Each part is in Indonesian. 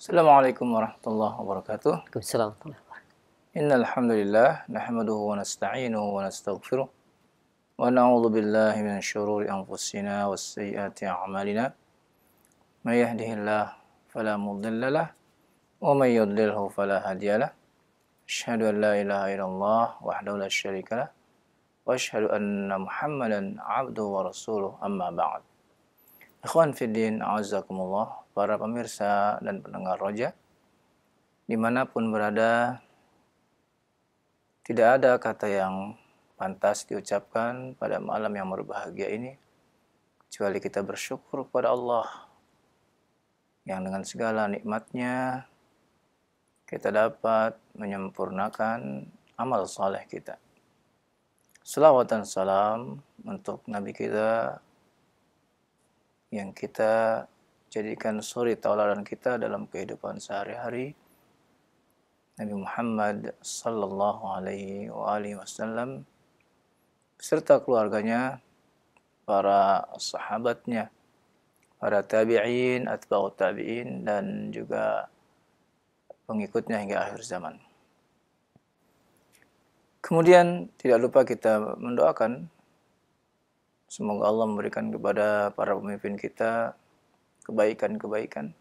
السلام عليكم ورحمة الله وبركاته. وعليكم السلام ورحمة الله إن الحمد لله نحمده ونستعينه ونستغفره ونعوذ بالله من شرور أنفسنا وسيئات أعمالنا. من يهده الله فلا مضل له ومن يضلله فلا هادي له. أشهد أن لا إله إلا الله وحده لا شريك له وأشهد أن محمدا عبده ورسوله أما بعد. إخوان في الدين أعزكم الله para pemirsa dan pendengar roja, dimanapun berada, tidak ada kata yang pantas diucapkan pada malam yang berbahagia ini, kecuali kita bersyukur kepada Allah yang dengan segala nikmatnya kita dapat menyempurnakan amal soleh kita. Selawat dan salam untuk Nabi kita yang kita jadikan suri tauladan kita dalam kehidupan sehari-hari. Nabi Muhammad sallallahu alaihi wasallam serta keluarganya, para sahabatnya, para tabi'in, atba'ut tabi'in dan juga pengikutnya hingga akhir zaman. Kemudian tidak lupa kita mendoakan semoga Allah memberikan kepada para pemimpin kita kebaikan-kebaikan.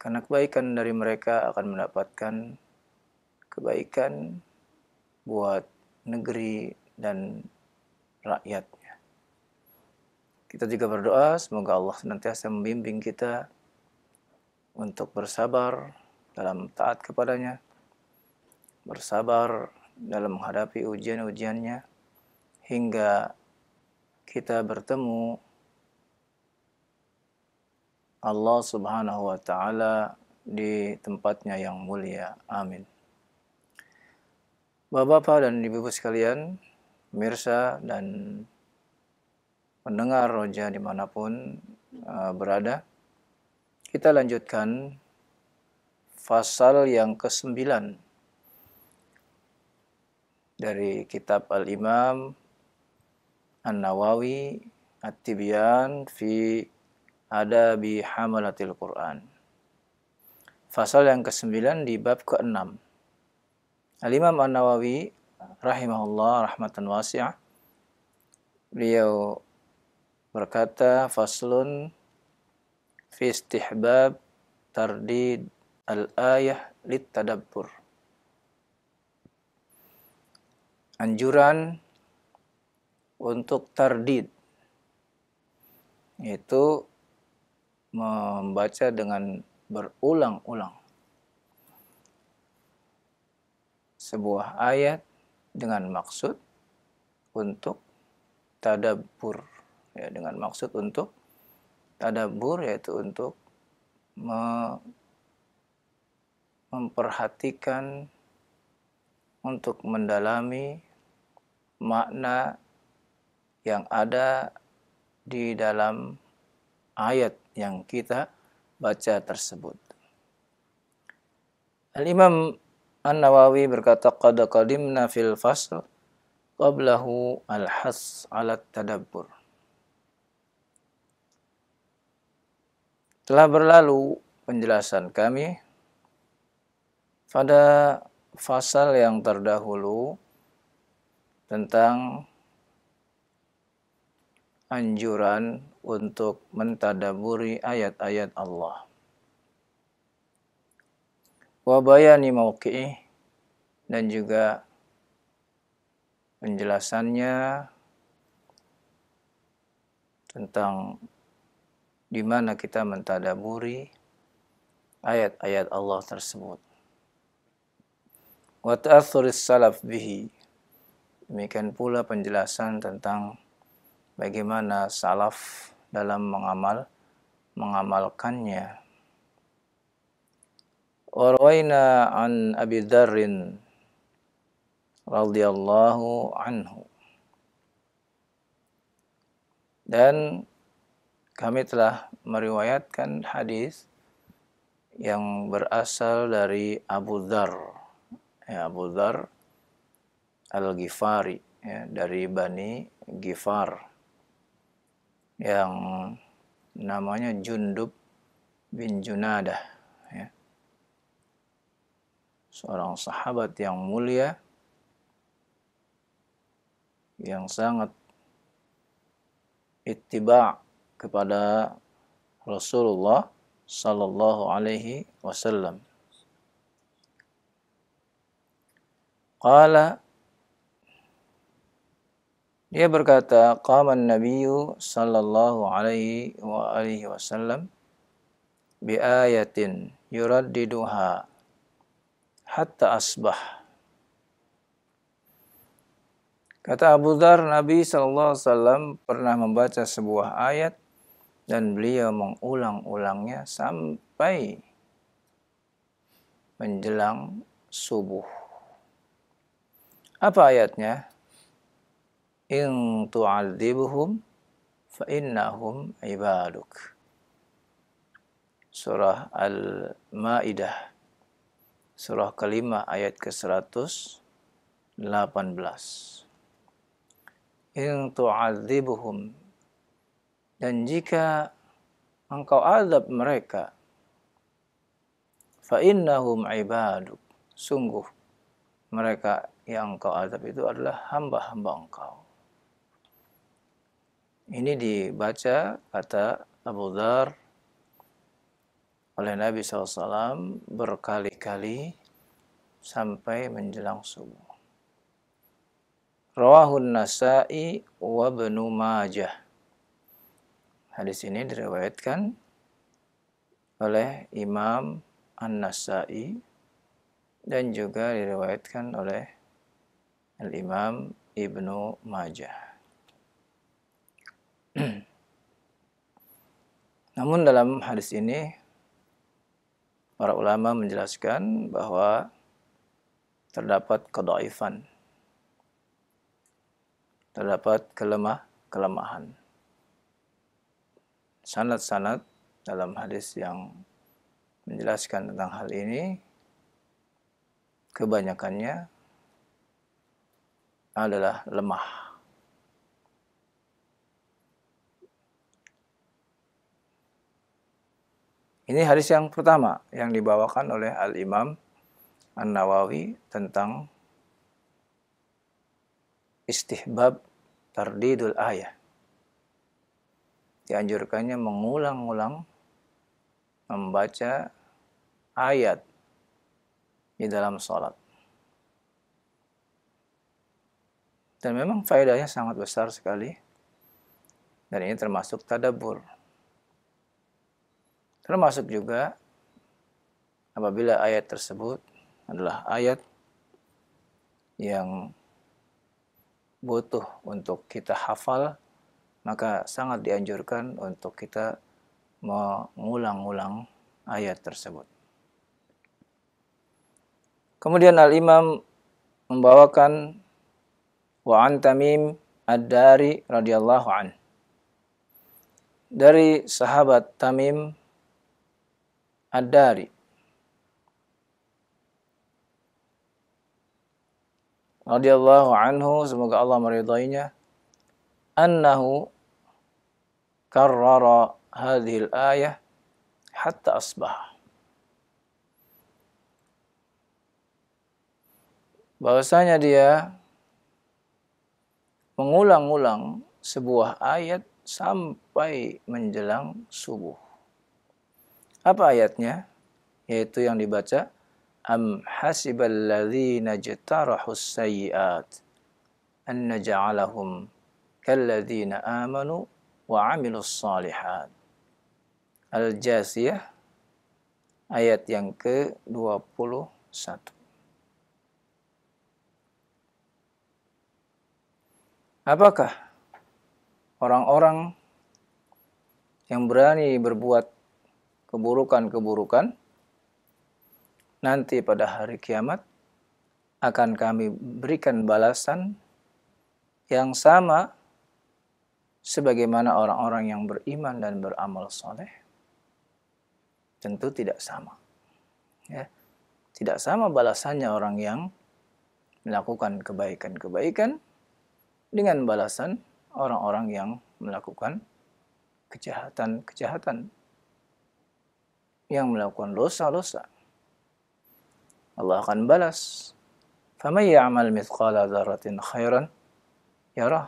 Karena kebaikan dari mereka akan mendapatkan kebaikan buat negeri dan rakyatnya. Kita juga berdoa semoga Allah senantiasa membimbing kita untuk bersabar dalam taat kepadanya, bersabar dalam menghadapi ujian-ujiannya, hingga kita bertemu Allah Subhanahu wa taala di tempatnya yang mulia. Amin. Bapak-bapak dan Ibu-ibu sekalian, pemirsa dan pendengar roja dimanapun uh, berada, kita lanjutkan pasal yang ke-9 dari kitab Al-Imam An-Nawawi At-Tibyan fi ada bi hamalatil Quran. Fasal yang ke-9 di bab ke-6. Al-Imam An-Nawawi rahimahullah rahmatan wasi'ah beliau berkata faslun fi istihbab tardid al-ayah lit tadabbur anjuran untuk tardid yaitu membaca dengan berulang-ulang sebuah ayat dengan maksud untuk tadabur ya dengan maksud untuk tadabur yaitu untuk me memperhatikan untuk mendalami makna yang ada di dalam ayat yang kita baca tersebut. Al-Imam An-Nawawi berkata, Qad qadimna fil fasl qablahu al-has ala tadabbur. Telah berlalu penjelasan kami pada fasal yang terdahulu tentang anjuran untuk mentadaburi ayat-ayat Allah. Wabayani mauqi'ih dan juga penjelasannya tentang di mana kita mentadaburi ayat-ayat Allah tersebut. Wa ta'athuris salaf bihi. Demikian pula penjelasan tentang bagaimana salaf dalam mengamal mengamalkannya. Warwaina an Abi Dharrin radhiyallahu anhu. Dan kami telah meriwayatkan hadis yang berasal dari Abu Dhar. Ya, Abu Dhar Al-Ghifari ya, dari Bani Ghifar yang namanya Jundub bin Junadah ya. seorang sahabat yang mulia yang sangat ittiba kepada Rasulullah sallallahu alaihi wasallam. Qala dia berkata, "Qaman Nabiyyu sallallahu alaihi wa alihi wasallam bi ayatin yuraddiduha hatta asbah." Kata Abu Dhar, Nabi sallallahu alaihi wasallam pernah membaca sebuah ayat dan beliau mengulang-ulangnya sampai menjelang subuh. Apa ayatnya? in tu'adzibhum fa innahum ibaduk. Surah Al-Maidah surah kelima ayat ke-118. In tu'adzibhum dan jika engkau azab mereka fa innahum ibaduk sungguh mereka yang engkau azab itu adalah hamba-hamba engkau ini dibaca kata Abu Dhar oleh Nabi SAW berkali-kali sampai menjelang subuh. Rawahun Nasa'i wa ibnu Majah. Hadis ini diriwayatkan oleh Imam An-Nasa'i dan juga diriwayatkan oleh Al-Imam Ibnu Majah. Namun dalam hadis ini para ulama menjelaskan bahwa terdapat kedaifan. Terdapat kelemah kelemahan. sanat-sanat dalam hadis yang menjelaskan tentang hal ini kebanyakannya adalah lemah. Ini hadis yang pertama yang dibawakan oleh Al-Imam An-Nawawi tentang istihbab tardidul ayah. Dianjurkannya mengulang-ulang membaca ayat di dalam sholat. Dan memang faedahnya sangat besar sekali. Dan ini termasuk tadabur Termasuk juga apabila ayat tersebut adalah ayat yang butuh untuk kita hafal, maka sangat dianjurkan untuk kita mengulang-ulang ayat tersebut. Kemudian Al-Imam membawakan Wa'an Tamim Ad-Dari radhiyallahu an. Dari sahabat Tamim ad-dari. radhiyallahu anhu semoga Allah meridainya annahu karrara hadhil ayah hatta asbah bahwasanya dia mengulang-ulang sebuah ayat sampai menjelang subuh apa ayatnya? Yaitu yang dibaca Am hasiballadzina jatarahus sayyiat an naj'alahum kalladzina amanu wa 'amilus shalihat. Al-Jasiyah ayat yang ke-21. Apakah orang-orang yang berani berbuat keburukan-keburukan nanti pada hari kiamat akan kami berikan balasan yang sama sebagaimana orang-orang yang beriman dan beramal soleh tentu tidak sama ya tidak sama balasannya orang yang melakukan kebaikan-kebaikan dengan balasan orang-orang yang melakukan kejahatan-kejahatan yang melakukan dosa-dosa. Allah akan balas. فَمَنْ يَعْمَلْ مِثْقَالَ ذَرَّةٍ خَيْرًا يَرَهُ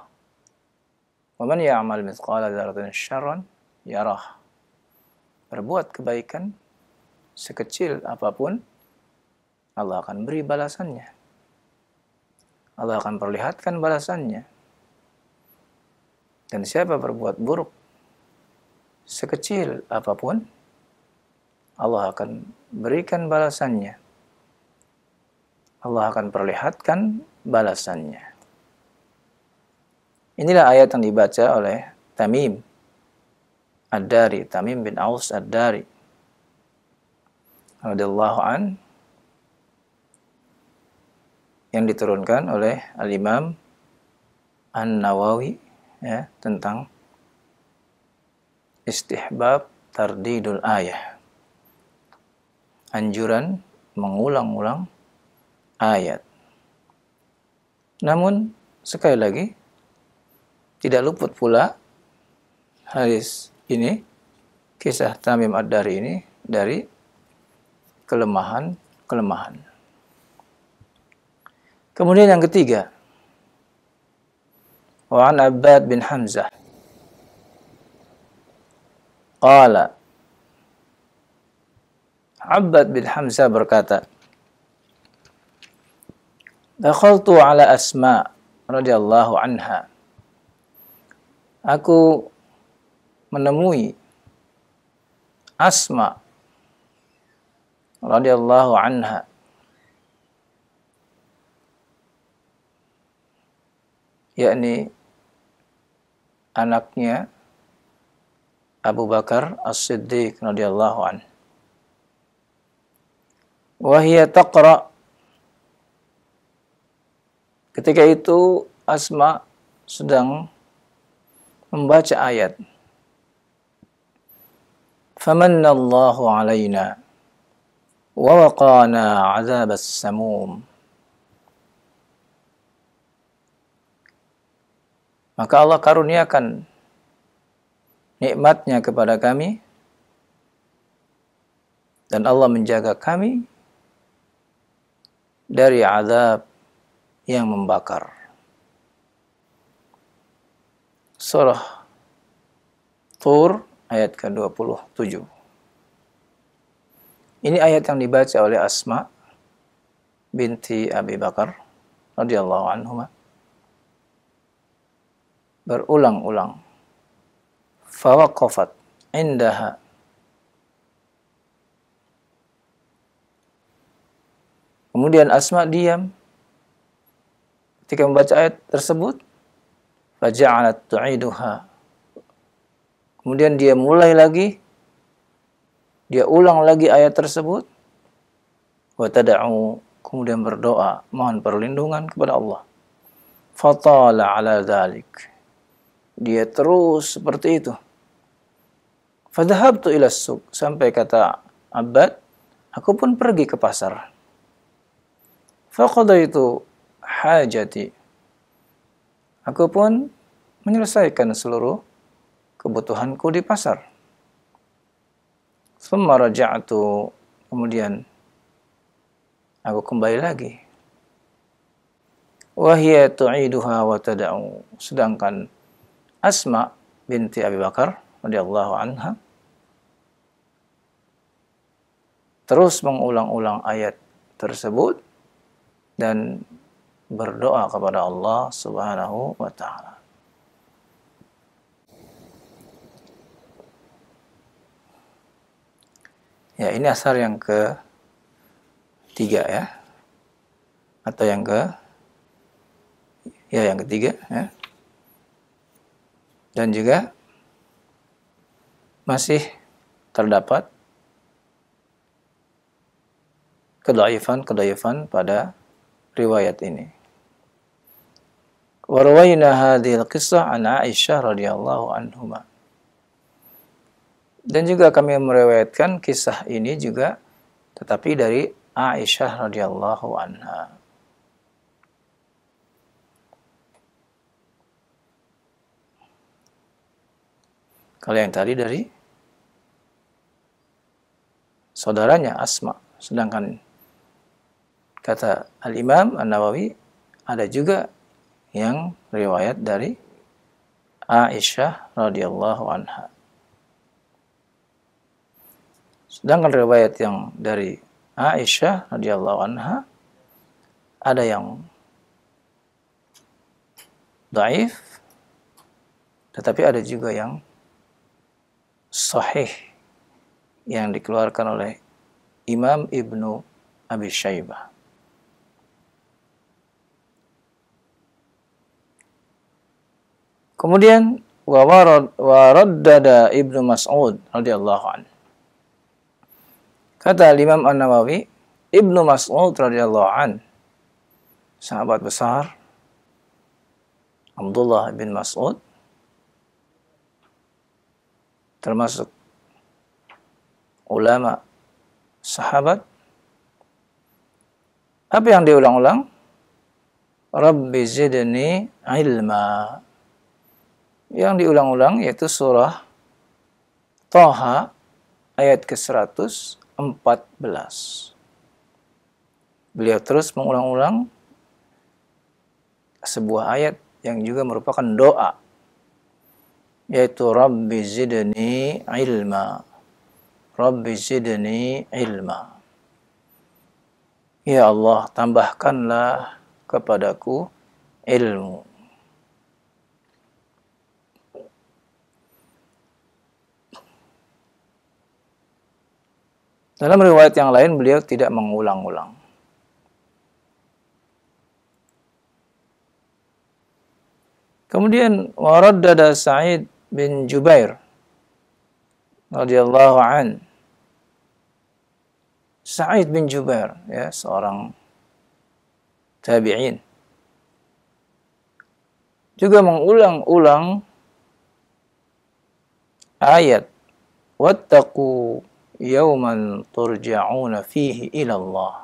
وَمَنْ يَعْمَلْ مِثْقَالَ ذَرَّةٍ شَرًّا يَرَهُ Berbuat kebaikan sekecil apapun, Allah akan beri balasannya. Allah akan perlihatkan balasannya. Dan siapa berbuat buruk sekecil apapun, Allah akan berikan balasannya. Allah akan perlihatkan balasannya. Inilah ayat yang dibaca oleh Tamim Ad-Dari, Tamim bin Aus Ad-Dari. Radiyallahu an yang diturunkan oleh Al-Imam An-Nawawi ya, tentang istihbab tardidul ayah anjuran mengulang-ulang ayat. Namun, sekali lagi, tidak luput pula hadis ini, kisah Tamim Ad-Dari ini, dari kelemahan-kelemahan. Kemudian yang ketiga, Wa'an Abbad bin Hamzah, Qala, Abbad bin Hamzah berkata, Dakhaltu ala Asma radhiyallahu anha. Aku menemui Asma radhiyallahu anha. yakni anaknya Abu Bakar As-Siddiq radhiyallahu anhu Wahia taqra. Ketika itu Asma sedang membaca ayat. Famanallahu alaina wa waqana azab samum Maka Allah karuniakan nikmatnya kepada kami dan Allah menjaga kami dari azab yang membakar. Surah Tur ayat ke-27. Ini ayat yang dibaca oleh Asma binti Abi Bakar radhiyallahu anhu berulang-ulang. Fawaqafat indaha Kemudian Asma diam ketika membaca ayat tersebut. Faja'alat tu'iduha. Kemudian dia mulai lagi. Dia ulang lagi ayat tersebut. Wa tada'u. Kemudian berdoa. Mohon perlindungan kepada Allah. Fatala ala dhalik. Dia terus seperti itu. Fadahabtu ila suk. Sampai kata abad. aku pun pergi ke pasar. Fakoda itu hajati aku pun menyelesaikan seluruh kebutuhanku di pasar summa itu kemudian aku kembali lagi Wahyatu tu'iduha wa sedangkan Asma binti Abu Bakar radhiyallahu anha terus mengulang-ulang ayat tersebut dan berdoa kepada Allah Subhanahu wa taala. Ya, ini asar yang ke tiga ya. Atau yang ke ya yang ketiga ya. Dan juga masih terdapat kedaifan-kedaifan pada riwayat ini. Warwayna hadhil kisah an Aisyah radhiyallahu anhuma. Dan juga kami meriwayatkan kisah ini juga tetapi dari Aisyah radhiyallahu anha. Kalau yang tadi dari saudaranya Asma, sedangkan Kata Al-Imam An-Nawawi, ada juga yang riwayat dari Aisyah radhiyallahu anha. Sedangkan riwayat yang dari Aisyah radhiyallahu anha ada yang daif tetapi ada juga yang sahih yang dikeluarkan oleh Imam Ibnu Abi Syaibah. Kemudian wa waraddada Ibnu Mas'ud radhiyallahu an. Kata Imam An-Nawawi, Ibnu Mas'ud radhiyallahu an sahabat besar Abdullah bin Mas'ud termasuk ulama sahabat apa yang diulang-ulang Rabbi zidni ilma yang diulang-ulang yaitu surah Toha ayat ke-114. Beliau terus mengulang-ulang sebuah ayat yang juga merupakan doa yaitu Rabbi zidni ilma Rabbi zidni ilma Ya Allah tambahkanlah kepadaku ilmu Dalam riwayat yang lain beliau tidak mengulang-ulang. Kemudian waraddada Sa'id bin Jubair radhiyallahu an. Sa'id bin Jubair ya seorang tabi'in juga mengulang-ulang ayat wattaqu yawman turja'una fihi ilallah.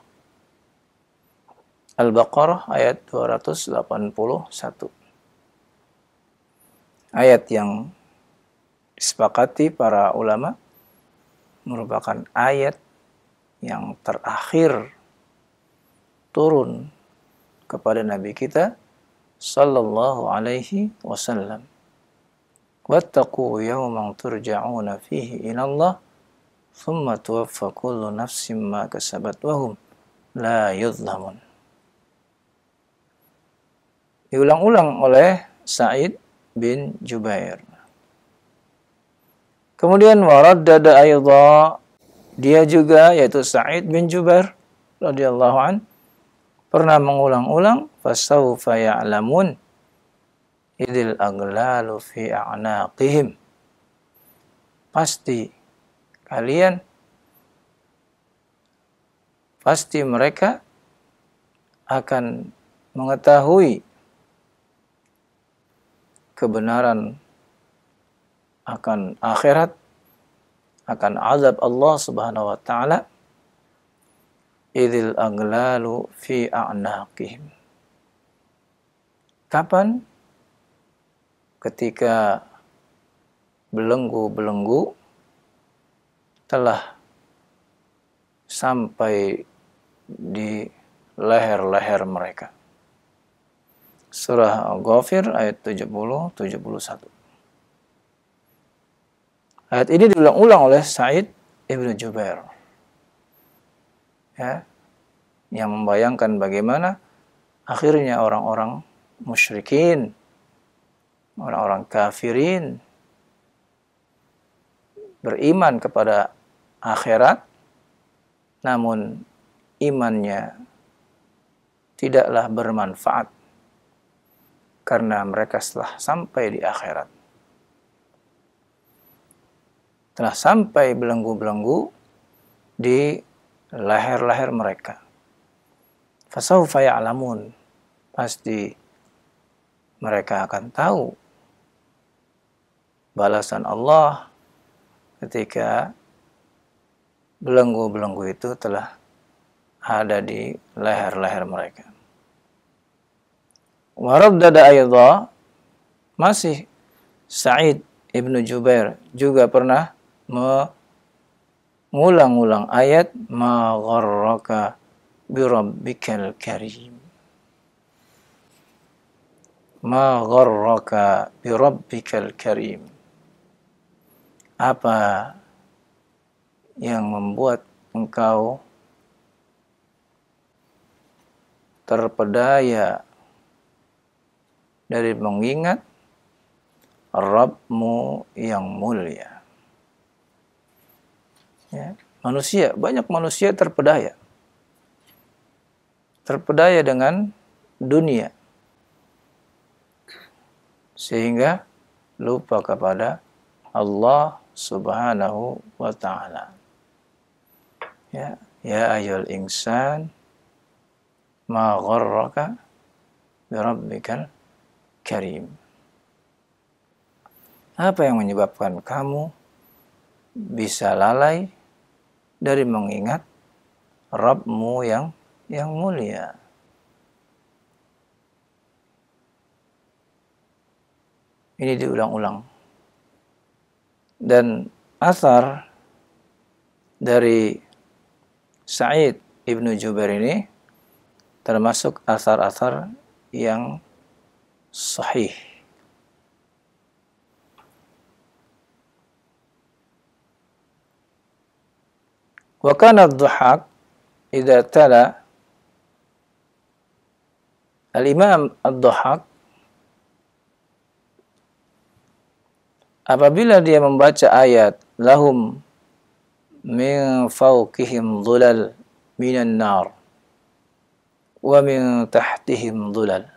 Al-Baqarah ayat 281. Ayat yang disepakati para ulama merupakan ayat yang terakhir turun kepada Nabi kita sallallahu alaihi wasallam. Wattaqu yawman turja'una fihi ila Allah ثم توفى كل نفس ما كسبت wahum la يظلمون diulang-ulang oleh Sa'id bin Jubair kemudian dada ayda dia juga yaitu Sa'id bin Jubair radhiyallahu an pernah mengulang-ulang fasawfa ya'lamun idil aglalu fi a'naqihim pasti kalian, pasti mereka akan mengetahui kebenaran akan akhirat, akan azab Allah Subhanahu wa taala. Idil aglalu fi a'naqihim. Kapan? Ketika belenggu-belenggu telah sampai di leher-leher mereka. Surah Al-Ghafir ayat 70 71. Ayat ini diulang-ulang oleh Said Ibn Jubair. Ya, yang membayangkan bagaimana akhirnya orang-orang musyrikin, orang-orang kafirin beriman kepada akhirat, namun imannya tidaklah bermanfaat karena mereka telah sampai di akhirat. Telah sampai belenggu-belenggu di leher-leher mereka. Fasaufa ya'lamun. Pasti mereka akan tahu balasan Allah ketika belenggu-belenggu itu telah ada di leher-leher mereka. Warab dada masih Sa'id ibnu Jubair juga pernah mengulang-ulang ayat ma gharraka birabbikal karim. Ma gharraka birabbikal karim apa yang membuat engkau terpedaya dari mengingat Rabbmu yang mulia. Ya. Manusia, banyak manusia terpedaya. Terpedaya dengan dunia. Sehingga lupa kepada Allah subhanahu wa ta'ala. Ya, ya ayyul insan ma gharraka birabbikal karim. Apa yang menyebabkan kamu bisa lalai dari mengingat Rabbmu yang yang mulia? Ini diulang-ulang dan asar dari Sa'id Ibnu Jubair ini termasuk asar-asar yang sahih. Wa kana ad-dhahak idza tala Al-Imam ad-Dhahak Apabila dia membaca ayat lahum min fawqihim dhulal minan nar wa min tahtihim dhulal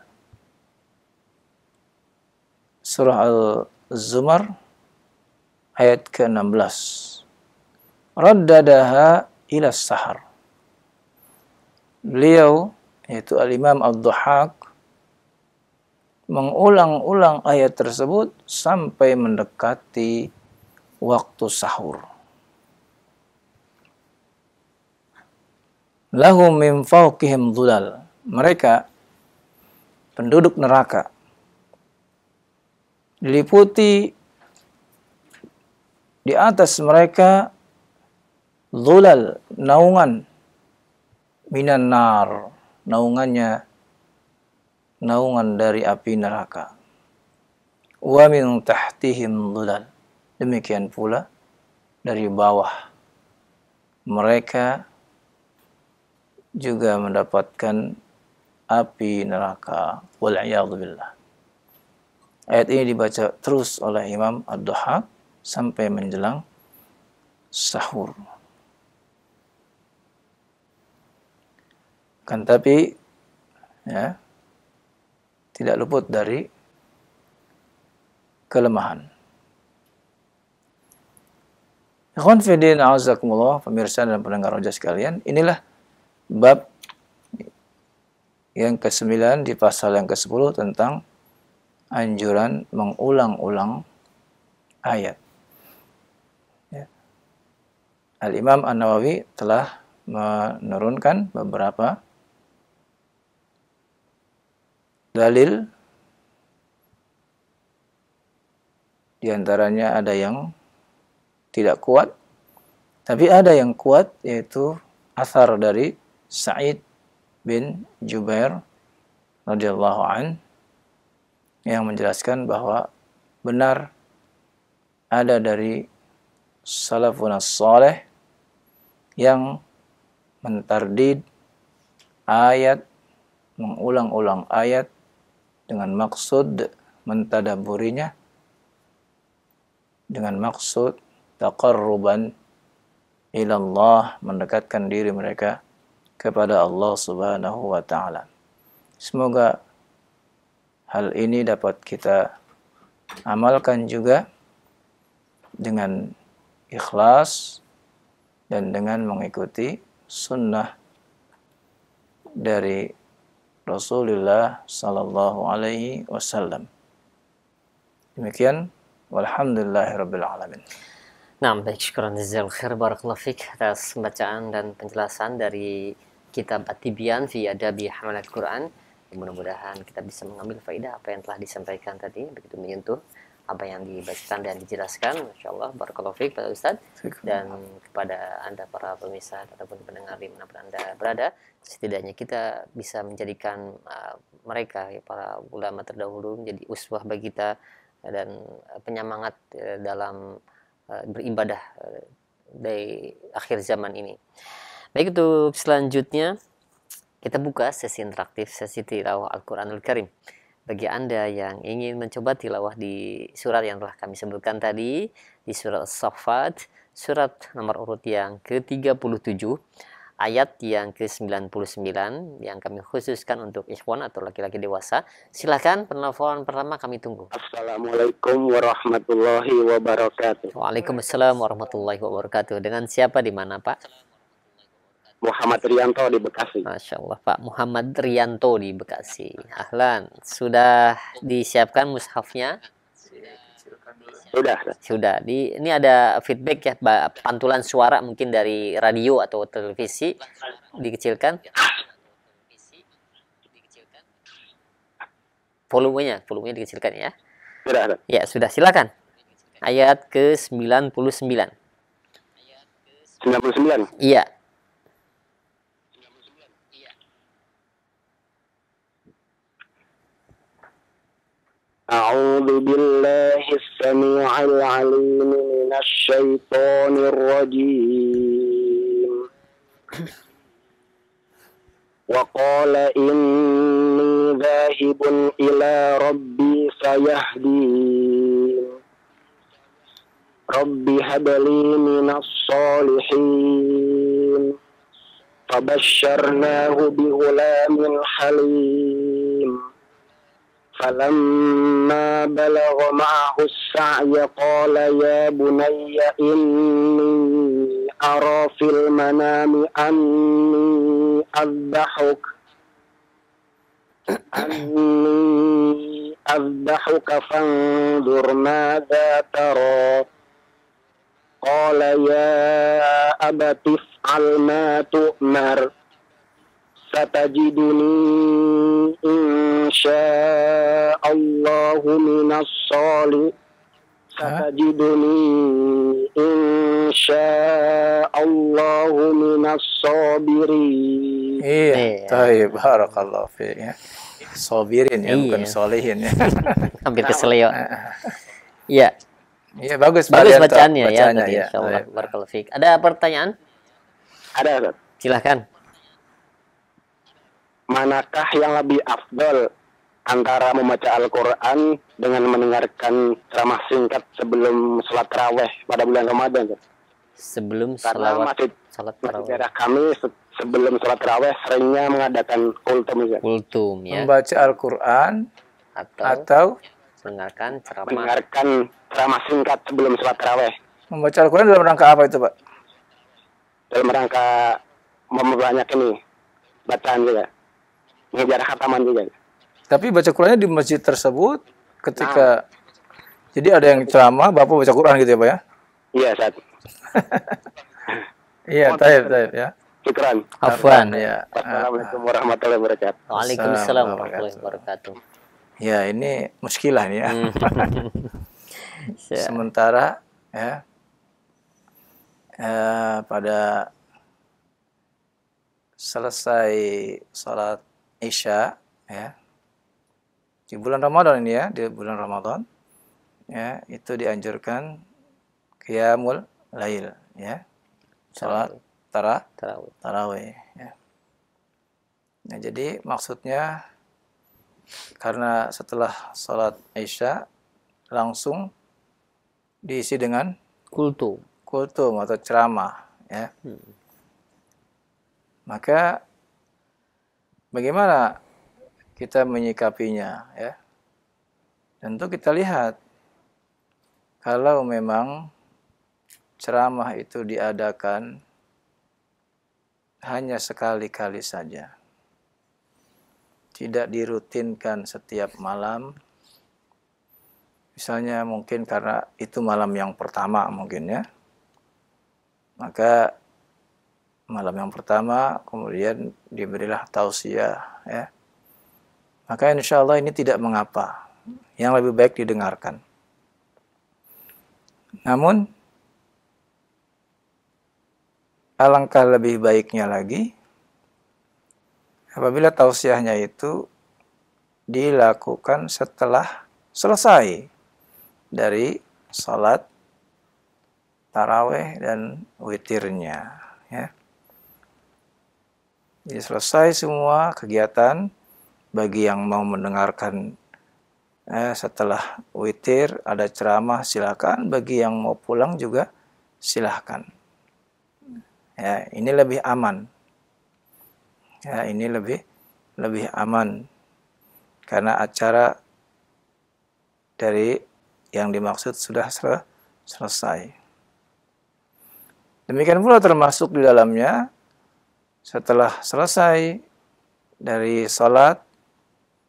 Surah Az-Zumar ayat ke-16 Raddadaha ila sahar Beliau yaitu Al-Imam Ad-Dhahhak mengulang-ulang ayat tersebut sampai mendekati waktu sahur. Lahum min fawqihim dhulal. Mereka penduduk neraka diliputi di atas mereka zulal naungan minan nar naungannya naungan dari api neraka. Wa min tahtihim dhulal. Demikian pula dari bawah mereka juga mendapatkan api neraka. Wal billah. Ayat ini dibaca terus oleh Imam Ad-Duhaq sampai menjelang sahur. Kan tapi ya, tidak luput dari kelemahan. Ikhwan Fidin Azakumullah, pemirsa dan pendengar roja sekalian, inilah bab yang ke-9 di pasal yang ke-10 tentang anjuran mengulang-ulang ayat. Ya. Al-Imam An-Nawawi telah menurunkan beberapa dalil di antaranya ada yang tidak kuat tapi ada yang kuat yaitu asar dari Sa'id bin Jubair radhiyallahu an yang menjelaskan bahwa benar ada dari salafun saleh yang mentardid ayat mengulang-ulang ayat dengan maksud mentadaburinya dengan maksud taqarruban ilallah mendekatkan diri mereka kepada Allah Subhanahu wa taala. Semoga hal ini dapat kita amalkan juga dengan ikhlas dan dengan mengikuti sunnah dari Rasulullah Sallallahu Alaihi Wasallam. Demikian, alamin. Nah, baik, syukuran jazil khair, barakallahu fik atas bacaan dan penjelasan dari kitab At-Tibyan fi Adabi Hamalat Quran. Mudah-mudahan kita bisa mengambil faedah apa yang telah disampaikan tadi, begitu menyentuh apa yang dibacakan dan dijelaskan Masya Allah Barakallahu pak pada Ustadz dan kepada Anda para pemirsa ataupun pendengar di pun Anda berada setidaknya kita bisa menjadikan uh, mereka ya, para ulama terdahulu menjadi uswah bagi kita uh, dan uh, penyemangat uh, dalam uh, beribadah uh, dari akhir zaman ini baik itu selanjutnya kita buka sesi interaktif sesi tirawah Al-Quranul Karim bagi Anda yang ingin mencoba tilawah di surat yang telah kami sebutkan tadi, di surat as surat nomor urut yang ke-37, ayat yang ke-99 yang kami khususkan untuk ikhwan atau laki-laki dewasa. silahkan penelpon pertama kami tunggu. Assalamualaikum warahmatullahi wabarakatuh. Waalaikumsalam warahmatullahi wabarakatuh. Dengan siapa di mana, Pak? Muhammad Rianto di Bekasi. Masya Allah Pak Muhammad Rianto di Bekasi. Ahlan, sudah disiapkan mushafnya? Sudah. Sudah. Di, ini ada feedback ya, Pak, pantulan suara mungkin dari radio atau televisi dikecilkan. Volumenya, volumenya dikecilkan ya. Sudah Ya, sudah silakan. Ayat ke-99. 99. Iya. أعوذ بالله السميع العليم من الشيطان الرجيم وقال إني ذاهب إلى ربي سيهدين رب هب لي من الصالحين فبشرناه بغلام حليم فلما بلغ معه السعي قال يا بني إني أرى في المنام أني أذبحك أني أذبحك فانظر ماذا ترى قال يا أبت افعل ما تؤمر satajiduni insyaallahu minas soli satajiduni insyaallahu minas sabirin iya, iya taib barakallahu fiik ya sobirin ya bukan iya. solehin ya hampir keselio nah, nah. iya iya bagus bagus bacaannya, ya, bacaannya, ya. Tadi, ya. Barakallahu ada pertanyaan ada Silahkan manakah yang lebih afdol antara membaca Al-Quran dengan mendengarkan ceramah singkat sebelum sholat raweh pada bulan Ramadan? Sebelum Karena masjid, sholat raweh. Karena kami se sebelum sholat raweh, seringnya mengadakan kultum. Ya. Kultum ya. Membaca Al-Quran atau, atau mendengarkan ceramah. Mendengarkan ceramah singkat sebelum sholat raweh. Membaca Al-Quran dalam rangka apa itu Pak? Dalam rangka memperbanyak ini bacaan juga mengejar khataman juga. Tapi baca Qurannya di masjid tersebut ketika nah. jadi ada yang ceramah Bapak baca Quran gitu ya, Pak ya? Iya, saat. Iya, taib, taib ya. Syukran. Afwan. Ya. Assalamualaikum warahmatullahi wabarakatuh. Waalaikumsalam warahmatullahi wabarakatuh. Ya, ini muskilah nih ya. Hmm. ya. Sementara ya eh, pada selesai salat Isya ya. Di bulan Ramadan ini ya, di bulan Ramadan ya, itu dianjurkan qiyamul lail ya. Salat tara tarawih. Tarawih ya. Nah, jadi maksudnya karena setelah salat Isya langsung diisi dengan kultum, kultum atau ceramah ya. Hmm. Maka Bagaimana kita menyikapinya ya? Tentu kita lihat kalau memang ceramah itu diadakan hanya sekali-kali saja. Tidak dirutinkan setiap malam. Misalnya mungkin karena itu malam yang pertama mungkin ya. Maka malam yang pertama kemudian diberilah tausiah ya maka insya Allah ini tidak mengapa yang lebih baik didengarkan namun alangkah lebih baiknya lagi apabila tausiahnya itu dilakukan setelah selesai dari salat taraweh dan witirnya ya jadi ya, selesai semua kegiatan bagi yang mau mendengarkan eh, setelah witir ada ceramah silakan, bagi yang mau pulang juga silakan Ya, ini lebih aman. Ya, ini lebih lebih aman karena acara dari yang dimaksud sudah selesai. Demikian pula termasuk di dalamnya setelah selesai dari sholat,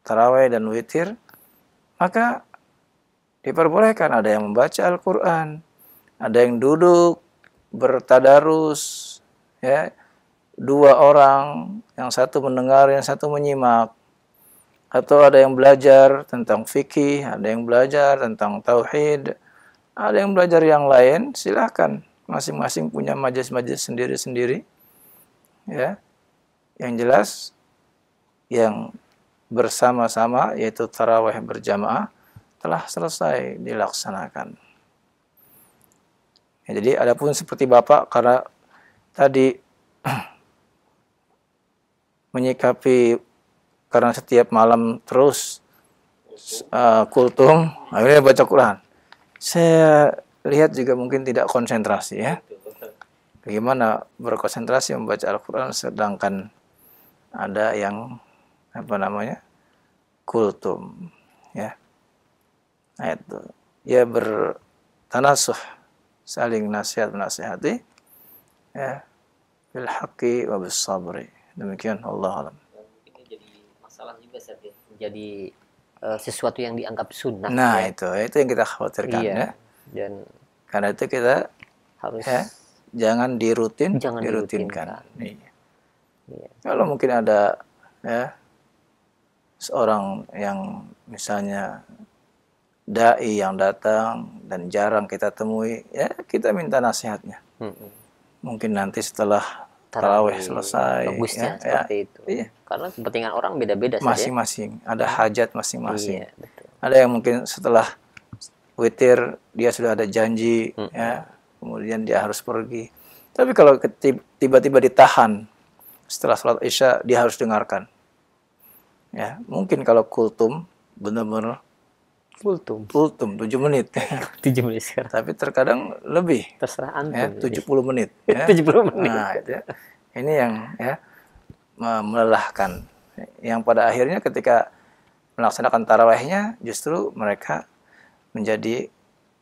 tarawih dan witir, maka diperbolehkan ada yang membaca Al-Quran, ada yang duduk bertadarus, ya dua orang, yang satu mendengar, yang satu menyimak, atau ada yang belajar tentang fikih, ada yang belajar tentang tauhid, ada yang belajar yang lain, silahkan masing-masing punya majelis-majelis sendiri-sendiri ya yang jelas yang bersama-sama yaitu taraweh berjamaah telah selesai dilaksanakan. Ya, jadi adapun seperti Bapak karena tadi menyikapi karena setiap malam terus uh, kultum, akhirnya baca Quran. Saya lihat juga mungkin tidak konsentrasi ya bagaimana berkonsentrasi membaca Al-Quran sedangkan ada yang apa namanya kultum ya nah itu ya bertanasuh saling nasihat menasihati ya bil haqqi wa bis sabri demikian Allah alam jadi masalah uh, sesuatu yang dianggap sunnah nah ya. itu itu yang kita khawatirkan iya. ya dan karena itu kita harus ya, jangan dirutin jangan dirutinkan. dirutinkan. Iya. iya. Kalau mungkin ada ya seorang yang misalnya dai yang datang dan jarang kita temui, ya kita minta nasihatnya. Hmm. Mungkin nanti setelah taraweh selesai, bagusnya ya, ya. seperti ya, itu. Iya. Karena kepentingan orang beda-beda. Masing-masing, ada mm. hajat masing-masing. Iya, ada yang mungkin setelah witir dia sudah ada janji, hmm. ya kemudian dia harus pergi. Tapi kalau tiba-tiba ditahan setelah sholat isya dia harus dengarkan. Ya, mungkin kalau kultum benar-benar kultum. Kultum 7 menit. 7 menit sekarang. Tapi terkadang lebih. Terserah antum. Ya, 70 menit. Ya. 70 menit. Nah, itu ya. Ini yang ya melelahkan. Yang pada akhirnya ketika melaksanakan tarawehnya justru mereka menjadi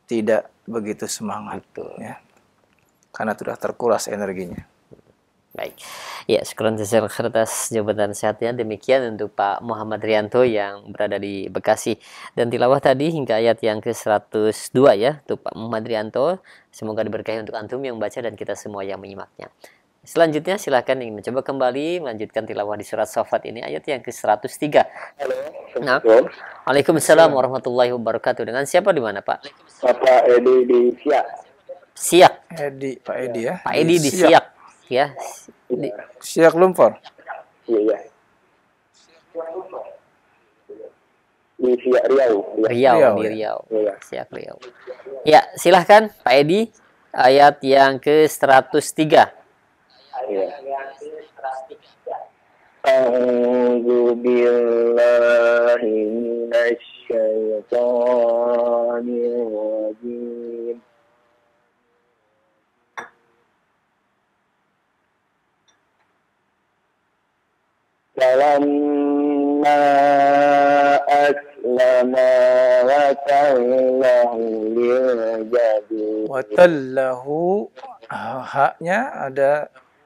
tidak begitu semangat tuh ya karena sudah terkuras energinya baik ya sekurang jazakallah kertas jabatan sehatnya demikian untuk Pak Muhammad Rianto yang berada di Bekasi dan tilawah tadi hingga ayat yang ke 102 ya untuk Pak Muhammad Rianto semoga diberkahi untuk antum yang baca dan kita semua yang menyimaknya Selanjutnya silahkan ingin mencoba kembali melanjutkan tilawah di surat Sofat ini ayat yang ke-103. Halo. Nah. Waalaikumsalam warahmatullahi wabarakatuh. Dengan siapa di mana, Pak? Pak Edi di Siak. Siak. Edi, Pak Edi ya. Pak Edi di, Siak. Ya. Di... Iya. Siak Lumpur. Iya, iya. Di Siak Riau. Riau, Riau di ya. Riau. Ya. Siak Riau. Ya, silahkan Pak Edi ayat yang ke-103. Iya. A'udzu billahi minasy syaithanir فلما أسلما وتله للجبين وتله haknya ada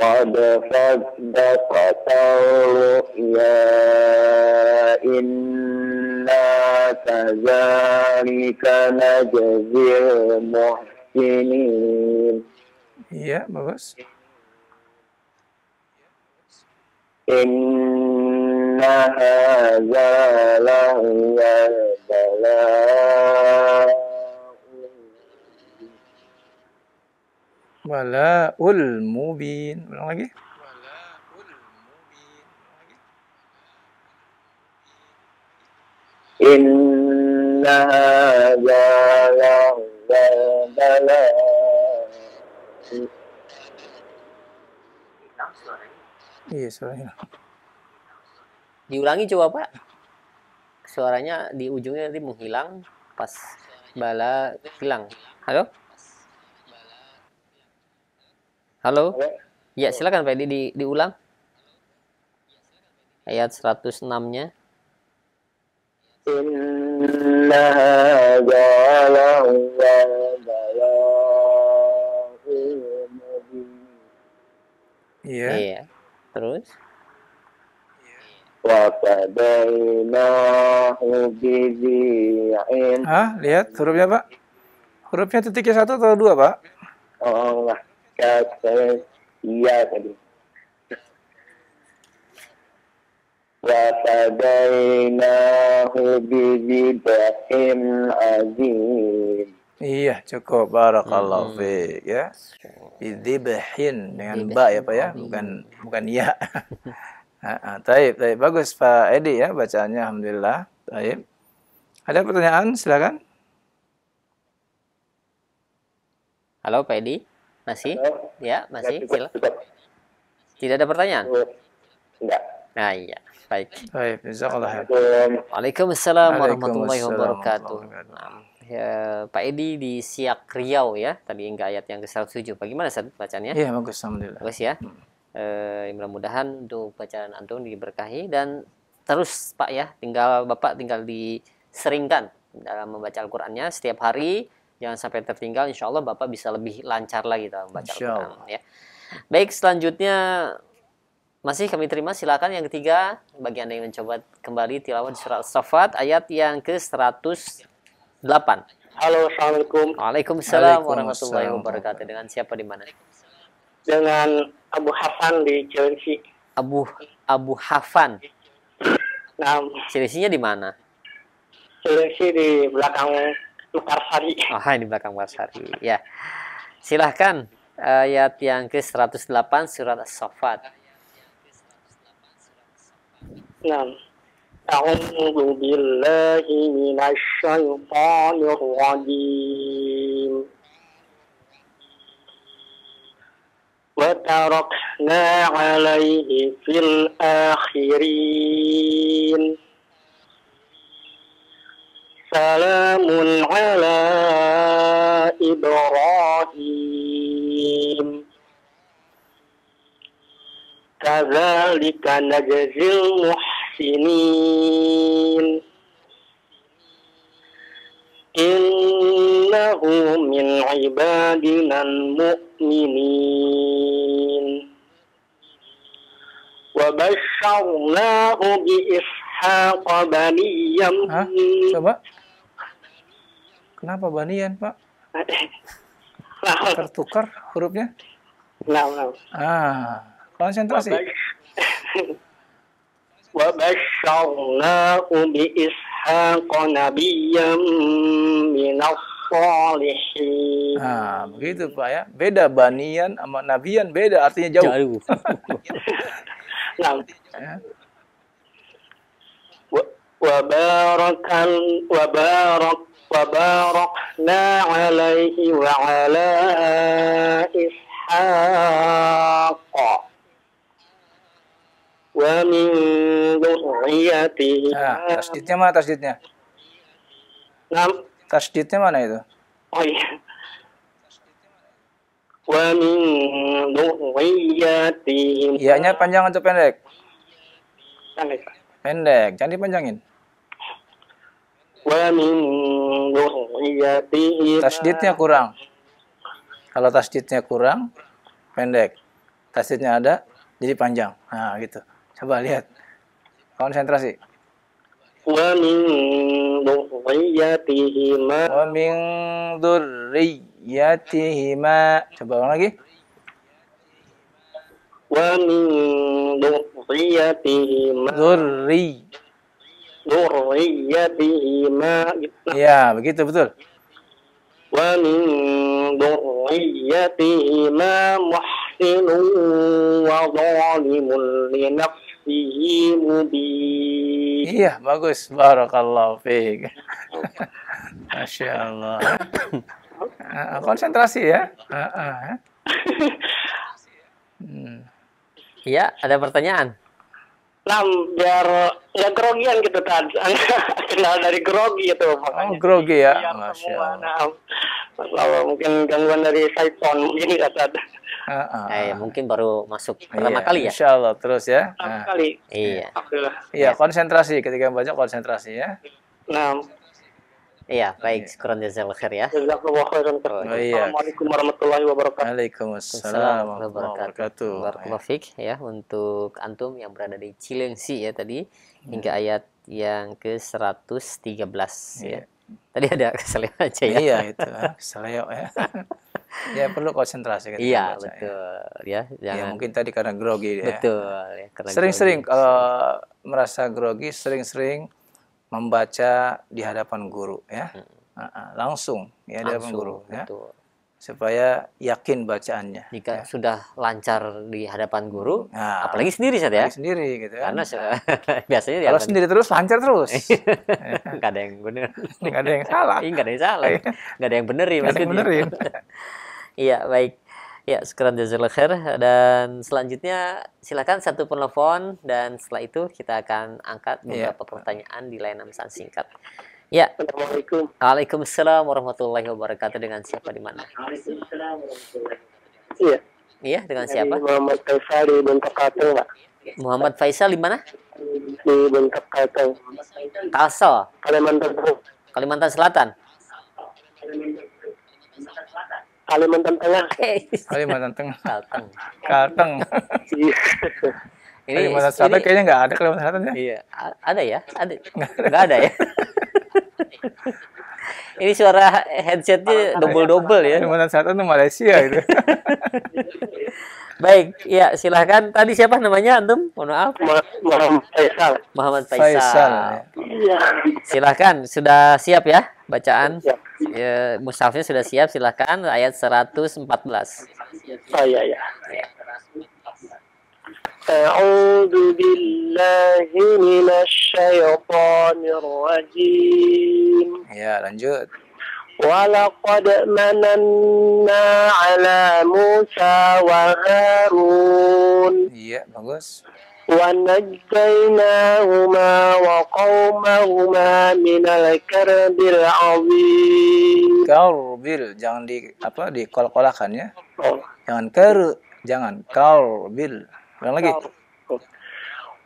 قد صدقت الرؤيا إنا كذلك نجزي المحسنين Iya, bagus. Inna hadza lahu al-balaa Walaul mubin. Ulang lagi. Inna ya la Iya, suaranya. Diulangi coba, Pak. Suaranya di ujungnya nanti menghilang pas bala hilang. Halo? Halo? Ya, silakan Pak Edi di, diulang. Ayat 106-nya. Iya. Iya. Terus? Wa Ah, lihat hurufnya, Pak. Hurufnya titiknya satu atau dua, Pak? Oh, enggak ya saya iya tadi Watadainahu bizibahin azim Iya cukup barakallahu hmm. fiik ya. Bidzibhin dengan ba ya Pak ya, bukan bukan ya. Heeh, ah, ah, taib, taib. Bagus Pak Edi ya bacaannya alhamdulillah. Taib. Ada pertanyaan silakan. Halo Pak Edi. Masih? Halo? Ya, masih. Ya, cukup, cukup. Tidak ada pertanyaan? Tidak. Nah, iya. Baik. Baik, Waalaikumsalam warahmatullahi wabarakatuh. Nah, ya, Pak Edi di Siak Riau ya, tadi hingga ayat yang ke-107. Bagaimana saat bacanya? Iya, bagus alhamdulillah. Bagus ya. Hmm. E, mudah-mudahan untuk bacaan antum diberkahi dan terus Pak ya, tinggal Bapak tinggal diseringkan dalam membaca Al-Qur'annya setiap hari jangan sampai tertinggal insya Allah Bapak bisa lebih lancar lagi dalam baca Al-Quran ya. Baik selanjutnya masih kami terima silakan yang ketiga bagi Anda yang mencoba kembali tilawah surah as safat ayat yang ke-108. Halo Assalamualaikum. Waalaikumsalam warahmatullahi wabarakatuh. Dengan siapa di mana? Dengan Abu Hafan di Cilengsi. Abu Abu Hafan. Nah, Cilengsinya di mana? Cilengsi di belakang Marsari. Oh, di belakang Marsari. Ya. Silahkan ayat eh, yang ke-108 surat As-Saffat. Nah. أعوذ بالله من الشيطان وتركنا عليه في الآخرين salamun ala ibrahim najazil muhsinin innahu min ibadina wa basyarnahu bi ishaq baniyam Kenapa Banian, Pak? Tertukar hurufnya? Nah, nah. Ah, konsentrasi. وبشرناه بإسحاق نبيا من الصالحين Nah, begitu Pak ya. Beda banian sama nabian beda artinya jauh. Jauh. nah. Ya. wa barak وباركنا عليه وعلى إسحاق ومن ذريته تشديدنا ما تشديدنا نعم تشديدنا ما نعيده itu? ومن ذريته. يعني panjang atau pendek? Pendek. Pendek. Jangan dipanjangin wa min tasdidnya kurang kalau tasdidnya kurang pendek tasdidnya ada jadi panjang nah gitu coba lihat konsentrasi wa min dhurriyyatihima wa min dhurriyyatihima coba ulang lagi wa min dhurriyyatihima Duri. Iya, begitu betul. Wa min wa Iya, bagus. Barakallahu fiik. Masyaallah. Ah, ah, konsentrasi ya. Ah, ya. Iya ada pertanyaan. Nah, biar nggak grogian gitu kan. Kenal dari grogi gitu. Makanya. Oh, grogi ya. Masya Allah. Nah, mungkin gangguan dari Saipon. mungkin ya, nggak ada. Uh, uh, ah, uh. Ah. Eh, mungkin baru masuk iya, pertama iya, kali ya. Insya Allah terus ya. Pertama uh. kali. Iya. Iya konsentrasi ketika membaca konsentrasi ya. Nah, Iya, baik. Sekurang jazakallahu khair ya. Jazakallah khairan. Oh, iya. Assalamualaikum warahmatullahi wabarakatuh. Waalaikumsalam warahmatullahi wabarakatuh. Barakallahu ya untuk antum yang berada di Cilengsi ya tadi hingga hmm. ayat yang ke-113 belas ya. Iya. Tadi ada kesalahan aja ya. Iya, itu. Ah, kesalahan ya. ya perlu konsentrasi kan. Iya, ya. betul ya. ya mungkin tadi karena grogi ya. Betul ya, Sering-sering kalau merasa grogi sering-sering membaca di hadapan guru ya hmm. langsung ya di hadapan guru ya. betul. ya supaya yakin bacaannya jika ya. sudah lancar di hadapan guru nah, apalagi sendiri saja ya sendiri gitu kan karena ya. nah, biasanya kalau sendiri terus lancar terus iya. nggak ada yang benar nggak ada yang salah iya, nggak ada yang salah nggak ada yang benar ya nggak ada yang benerin iya baik Ya, sekarang jazakallah khair. Dan selanjutnya silakan satu penelpon dan setelah itu kita akan angkat ya. beberapa ya. pertanyaan di layanan pesan singkat. Ya. Assalamualaikum. Waalaikumsalam warahmatullahi wabarakatuh. Dengan siapa di mana? Waalaikumsalam Iya. Iya, dengan Dari siapa? Muhammad Faisal di Bentakato, Pak. Muhammad Faisal di mana? Di Bentakato. Kalsel. Kalimantan Kalimantan Selatan. Kalimantan Tengah. Kalimantan Tengah. Kalteng. Kalteng. Ini, Kalimantan Selatan ini, kayaknya nggak ada Kalimantan Selatan ya? Iya, ada ya? Ada. Nggak ada ya? ini suara headsetnya double-double ya. Kalimantan Selatan itu Malaysia itu. Baik, ya silahkan. Tadi siapa namanya antum? Mohon maaf. Muhammad Faisal. Muhammad Faisal. Faisal. Ya. Iya. Silahkan, sudah siap ya bacaan? Iya. Ya, musafnya sudah siap, silahkan ayat 114. Oh iya, iya. ya. ya. أعوذ بالله من الشيطان الرجيم. Ya, lanjut. ولقد مننا على موسى وهارون iya bagus ونجيناهما وقومهما من الكرب العظيم karbil jangan di apa kol kolakan ya oh. jangan ker jangan karbil ulang lagi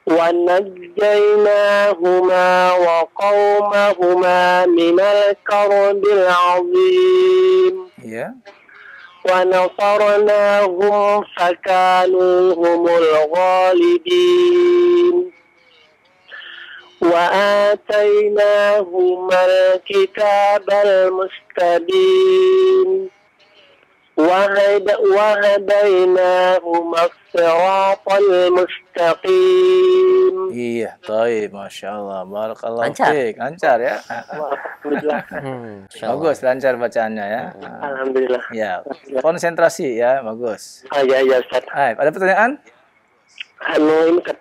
ونجيناهما وقومهما من الكرب العظيم yeah. ونصرناهم فكانوا هم الغالبين وآتيناهما الكتاب المستبين وهد وهديناهما الصراط المستقيم iya طيب masya Allah barakallah lancar. Fik. lancar ya alhamdulillah hmm, bagus lancar bacaannya ya alhamdulillah ya konsentrasi ya bagus ah ya ya Ustaz ada pertanyaan halo anu, ini kan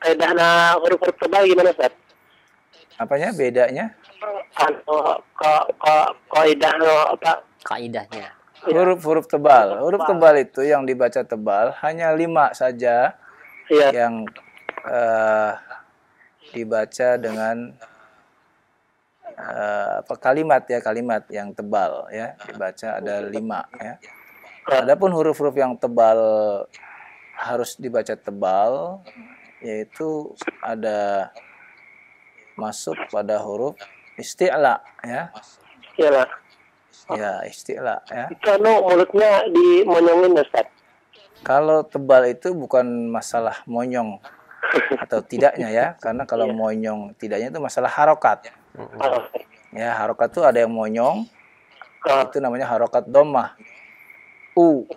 kaidahna huruf-huruf tebal gimana Ustaz apanya bedanya anu kaidah apa kaidahnya Huruf-huruf iya. tebal. Huruf tebal itu yang dibaca tebal hanya lima saja ya. yang uh, dibaca dengan uh, kalimat ya kalimat yang tebal ya dibaca ada lima ya. Iya. Adapun huruf-huruf yang tebal harus dibaca tebal yaitu ada masuk pada huruf isti'la ya. Iya Ya, istilah ya. Kalau mulutnya dimonyongin Ustaz. Kalau tebal itu bukan masalah monyong atau tidaknya ya, karena kalau yeah. monyong tidaknya itu masalah harokat. Oh. Ya, harokat itu ada yang monyong, oh. itu namanya harokat domah. U,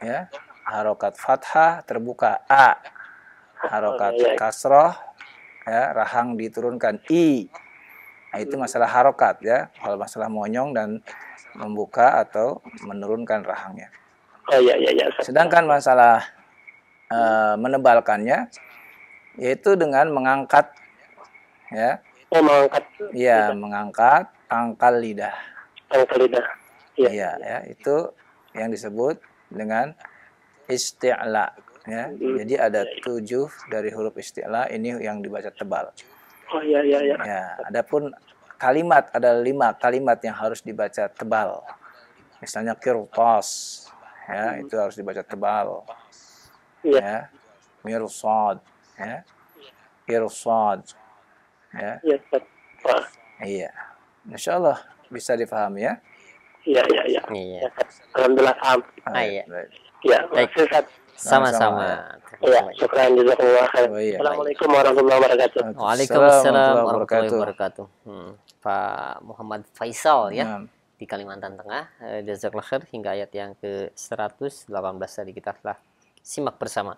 ya, harokat fathah terbuka a, harokat iya, iya. kasroh, ya, rahang diturunkan i. Nah, itu masalah harokat ya, kalau masalah monyong dan membuka atau menurunkan rahangnya. Oh iya iya iya. Sedangkan masalah e, menebalkannya yaitu dengan mengangkat ya. Oh mengangkat. Iya, mengangkat pangkal lidah. Pangkal lidah. Iya. Iya ya, itu yang disebut dengan isti'la ya. Hmm. Jadi ada tujuh dari huruf isti'la ini yang dibaca tebal. Oh iya iya iya. Ya, adapun kalimat ada lima kalimat yang harus dibaca tebal. Misalnya kirtas, ya hmm. itu harus dibaca tebal. Iya. Ya. Mirsad, ya. Irsad. Ya. Iya. iya. Insya Allah bisa difahami ya. Iya, iya, iya. Iya. Ya, Alhamdulillah paham. Ah, iya. Ya, baik. Ustaz. Sama-sama. Ya, syukran jazakumullah khair. Oh, iya. Assalamualaikum warahmatullahi wabarakatuh. Waalaikumsalam warahmatullahi wabarakatuh. Hmm. Pak Muhammad Faisal ya. Nah. di Kalimantan Tengah, eh, Jazakallah khair hingga ayat yang ke-118 tadi kita telah simak bersama.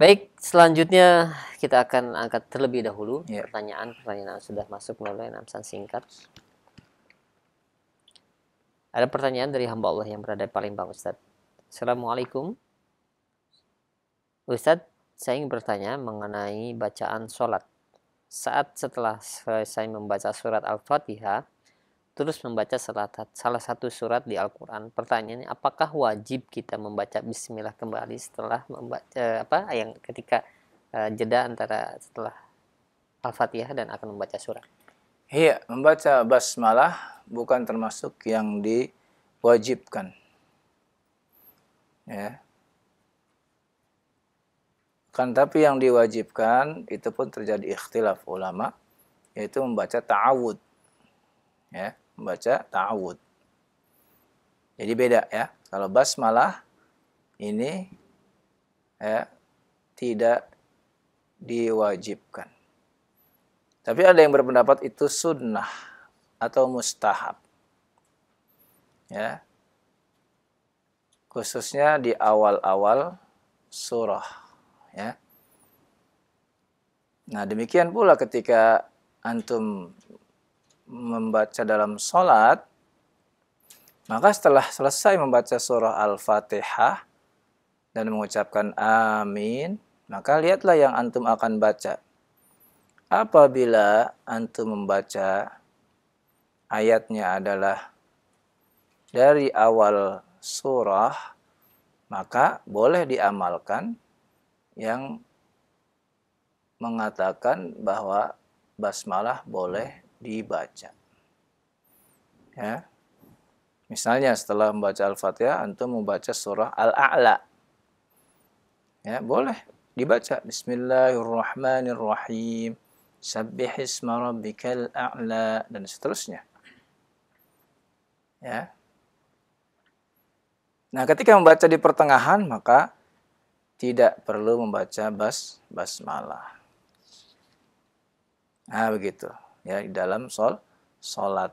Baik, selanjutnya kita akan angkat terlebih dahulu iya. pertanyaan-pertanyaan yeah. sudah masuk melalui namsan singkat. Ada pertanyaan dari hamba Allah yang berada di Palembang, Ustaz. Assalamualaikum. Ustaz, saya ingin bertanya mengenai bacaan sholat. Saat setelah selesai membaca surat Al-Fatihah, terus membaca salah satu surat di Al-Quran. Pertanyaannya, apakah wajib kita membaca Bismillah kembali setelah membaca eh, apa yang ketika eh, jeda antara setelah Al-Fatihah dan akan membaca surat? Iya, membaca basmalah bukan termasuk yang diwajibkan. Ya. Kan tapi yang diwajibkan itu pun terjadi ikhtilaf ulama yaitu membaca ta'awud. Ya, membaca ta'awud. Jadi beda ya. Kalau basmalah ini ya, tidak diwajibkan. Tapi ada yang berpendapat itu sunnah atau mustahab. Ya. Khususnya di awal-awal surah, ya. Nah, demikian pula ketika antum membaca dalam solat, maka setelah selesai membaca surah Al-Fatihah dan mengucapkan amin, maka lihatlah yang antum akan baca apabila antum membaca ayatnya adalah dari awal surah, maka boleh diamalkan yang mengatakan bahwa basmalah boleh dibaca. Ya. Misalnya setelah membaca Al-Fatihah, antum membaca surah Al-A'la. Ya, boleh dibaca. Bismillahirrahmanirrahim sabbihis marabbikal a'la dan seterusnya. Ya. Nah, ketika membaca di pertengahan maka tidak perlu membaca bas basmalah. Nah, begitu. Ya, di dalam sol salat.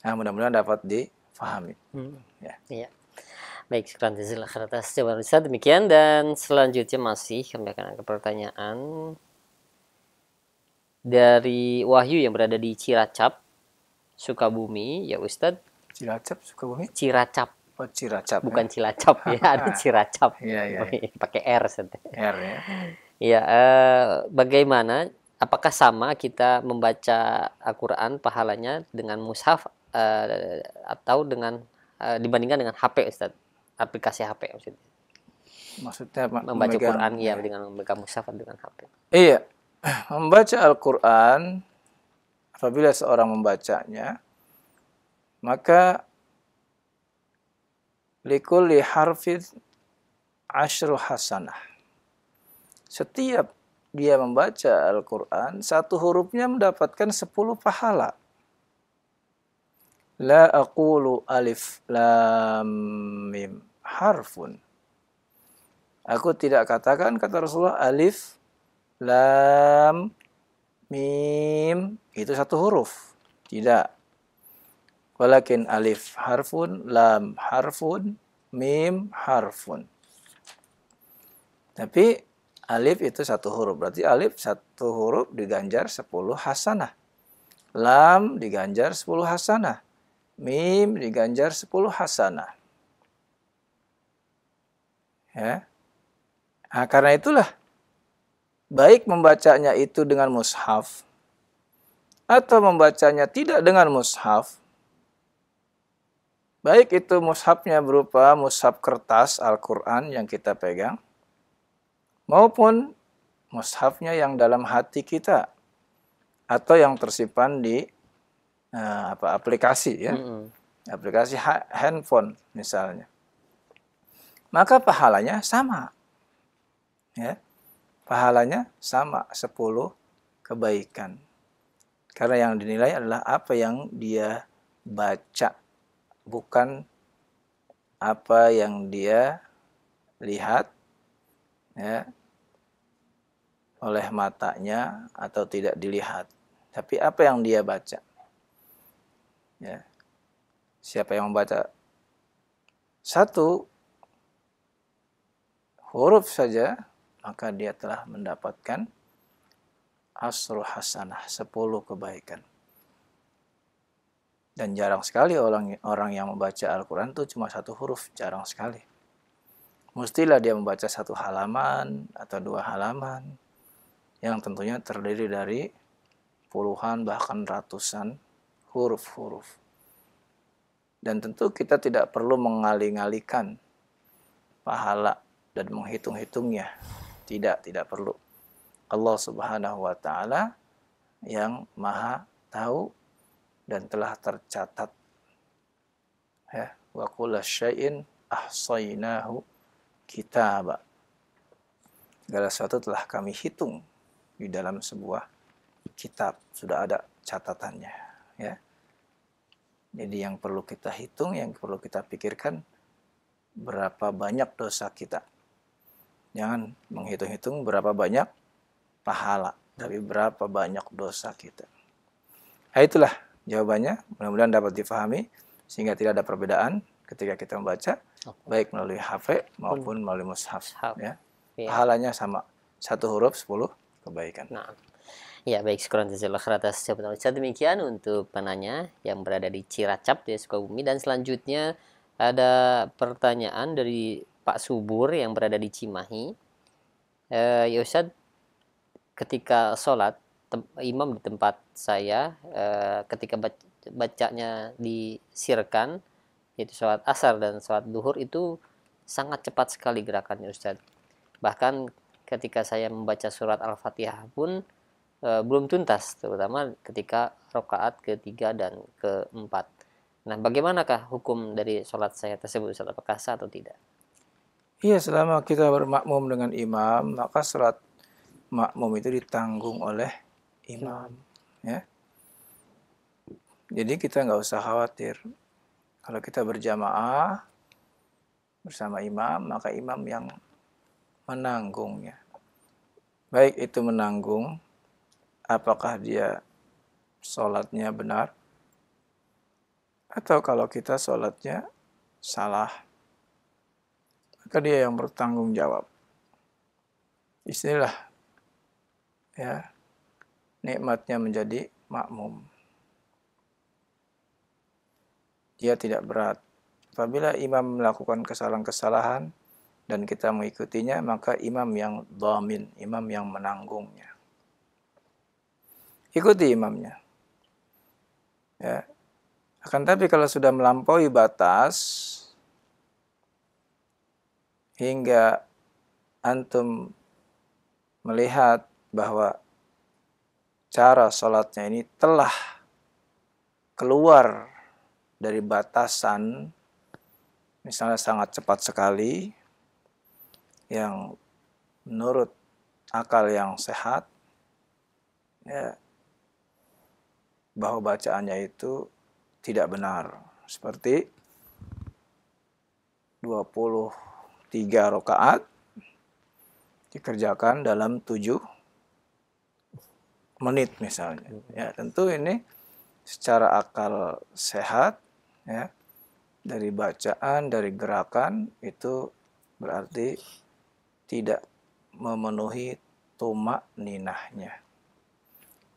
Nah, mudah-mudahan dapat difahami. Hmm. Ya. Iya. Baik, sekarang jazakallahu atas jawaban Demikian dan selanjutnya masih kami akan ke pertanyaan dari Wahyu yang berada di Ciracap, Sukabumi, ya Ustad? Ciracap, Sukabumi? Ciracap. Oh, Ciracap. Bukan ya? Cilacap ya, ada Ciracap. Iya, iya. Ya. Pakai R sete. R ya. Iya, eh, bagaimana apakah sama kita membaca Al-Qur'an pahalanya dengan mushaf eh, atau dengan uh, dibandingkan dengan HP Ustad? Aplikasi HP maksudnya. Maksudnya membaca Quran ya, ya dengan membaca mushaf dengan HP. Iya, membaca Al-Quran, apabila seorang membacanya, maka likulli harfid ashru hasanah. Setiap dia membaca Al-Quran, satu hurufnya mendapatkan sepuluh pahala. La aqulu alif lam mim harfun. Aku tidak katakan kata Rasulullah alif lam, mim, itu satu huruf. Tidak. Walakin alif harfun, lam harfun, mim harfun. Tapi alif itu satu huruf. Berarti alif satu huruf diganjar sepuluh hasanah. Lam diganjar sepuluh hasanah. Mim diganjar sepuluh hasanah. Ya. Nah, karena itulah baik membacanya itu dengan mushaf atau membacanya tidak dengan mushaf, baik itu mushafnya berupa mushaf kertas Al-Quran yang kita pegang, maupun mushafnya yang dalam hati kita atau yang tersimpan di uh, apa aplikasi ya, mm -hmm. aplikasi ha handphone misalnya, maka pahalanya sama, ya pahalanya sama 10 kebaikan. Karena yang dinilai adalah apa yang dia baca, bukan apa yang dia lihat ya, oleh matanya atau tidak dilihat. Tapi apa yang dia baca. Ya. Siapa yang membaca satu huruf saja maka dia telah mendapatkan asru hasanah, 10 kebaikan. Dan jarang sekali orang orang yang membaca Al-Quran itu cuma satu huruf, jarang sekali. Mestilah dia membaca satu halaman atau dua halaman, yang tentunya terdiri dari puluhan bahkan ratusan huruf-huruf. Dan tentu kita tidak perlu mengalih-alihkan pahala dan menghitung-hitungnya. Tidak, tidak perlu. Allah Subhanahu wa taala yang Maha tahu dan telah tercatat. Ya, wa kullu syai'in ahsaynahu kitaba. Segala sesuatu telah kami hitung di dalam sebuah kitab, sudah ada catatannya, ya. Jadi yang perlu kita hitung, yang perlu kita pikirkan berapa banyak dosa kita. Jangan menghitung-hitung berapa banyak pahala, tapi berapa banyak dosa kita. Nah, itulah jawabannya. Mudah-mudahan dapat difahami sehingga tidak ada perbedaan ketika kita membaca baik melalui HP maupun hmm. melalui mushaf. Ya. Iya. Pahalanya sama. Satu huruf sepuluh kebaikan. Nah. Ya baik, sekurang jazakallah atas jawaban Ustaz. Demikian untuk penanya yang berada di Ciracap di Sukabumi. Dan selanjutnya ada pertanyaan dari Pak Subur yang berada di Cimahi eh, ya Ustaz, ketika sholat tem, imam di tempat saya eh, ketika baca, bacanya disirkan yaitu sholat asar dan sholat duhur itu sangat cepat sekali gerakannya Ustaz. bahkan ketika saya membaca surat al-fatihah pun e, belum tuntas terutama ketika rokaat ketiga dan keempat. Nah, bagaimanakah hukum dari sholat saya tersebut? Ustaz? Apakah atau tidak? Iya, selama kita bermakmum dengan imam, maka salat makmum itu ditanggung oleh imam. Ya. Jadi kita nggak usah khawatir. Kalau kita berjamaah bersama imam, maka imam yang menanggungnya. Baik itu menanggung, apakah dia sholatnya benar, atau kalau kita sholatnya salah maka dia yang bertanggung jawab. Istilah ya nikmatnya menjadi makmum. Dia tidak berat. Apabila imam melakukan kesalahan-kesalahan dan kita mengikutinya, maka imam yang domin, imam yang menanggungnya. Ikuti imamnya. Ya. Akan tapi kalau sudah melampaui batas, hingga antum melihat bahwa cara sholatnya ini telah keluar dari batasan misalnya sangat cepat sekali yang menurut akal yang sehat ya bahwa bacaannya itu tidak benar seperti 20 tiga rokaat dikerjakan dalam tujuh menit misalnya. Ya, tentu ini secara akal sehat ya dari bacaan, dari gerakan itu berarti tidak memenuhi tumak ninahnya.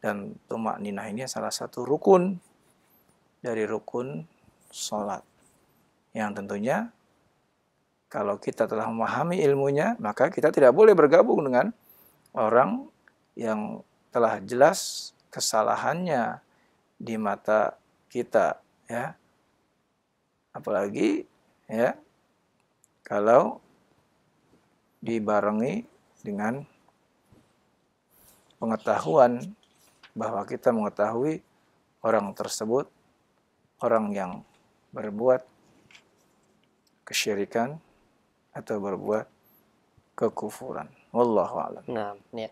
Dan tumak ninah ini salah satu rukun dari rukun sholat. Yang tentunya kalau kita telah memahami ilmunya, maka kita tidak boleh bergabung dengan orang yang telah jelas kesalahannya di mata kita, ya. Apalagi ya kalau dibarengi dengan pengetahuan bahwa kita mengetahui orang tersebut orang yang berbuat kesyirikan atau berbuat kekufuran. Wallahu a'lam. Nah, ya.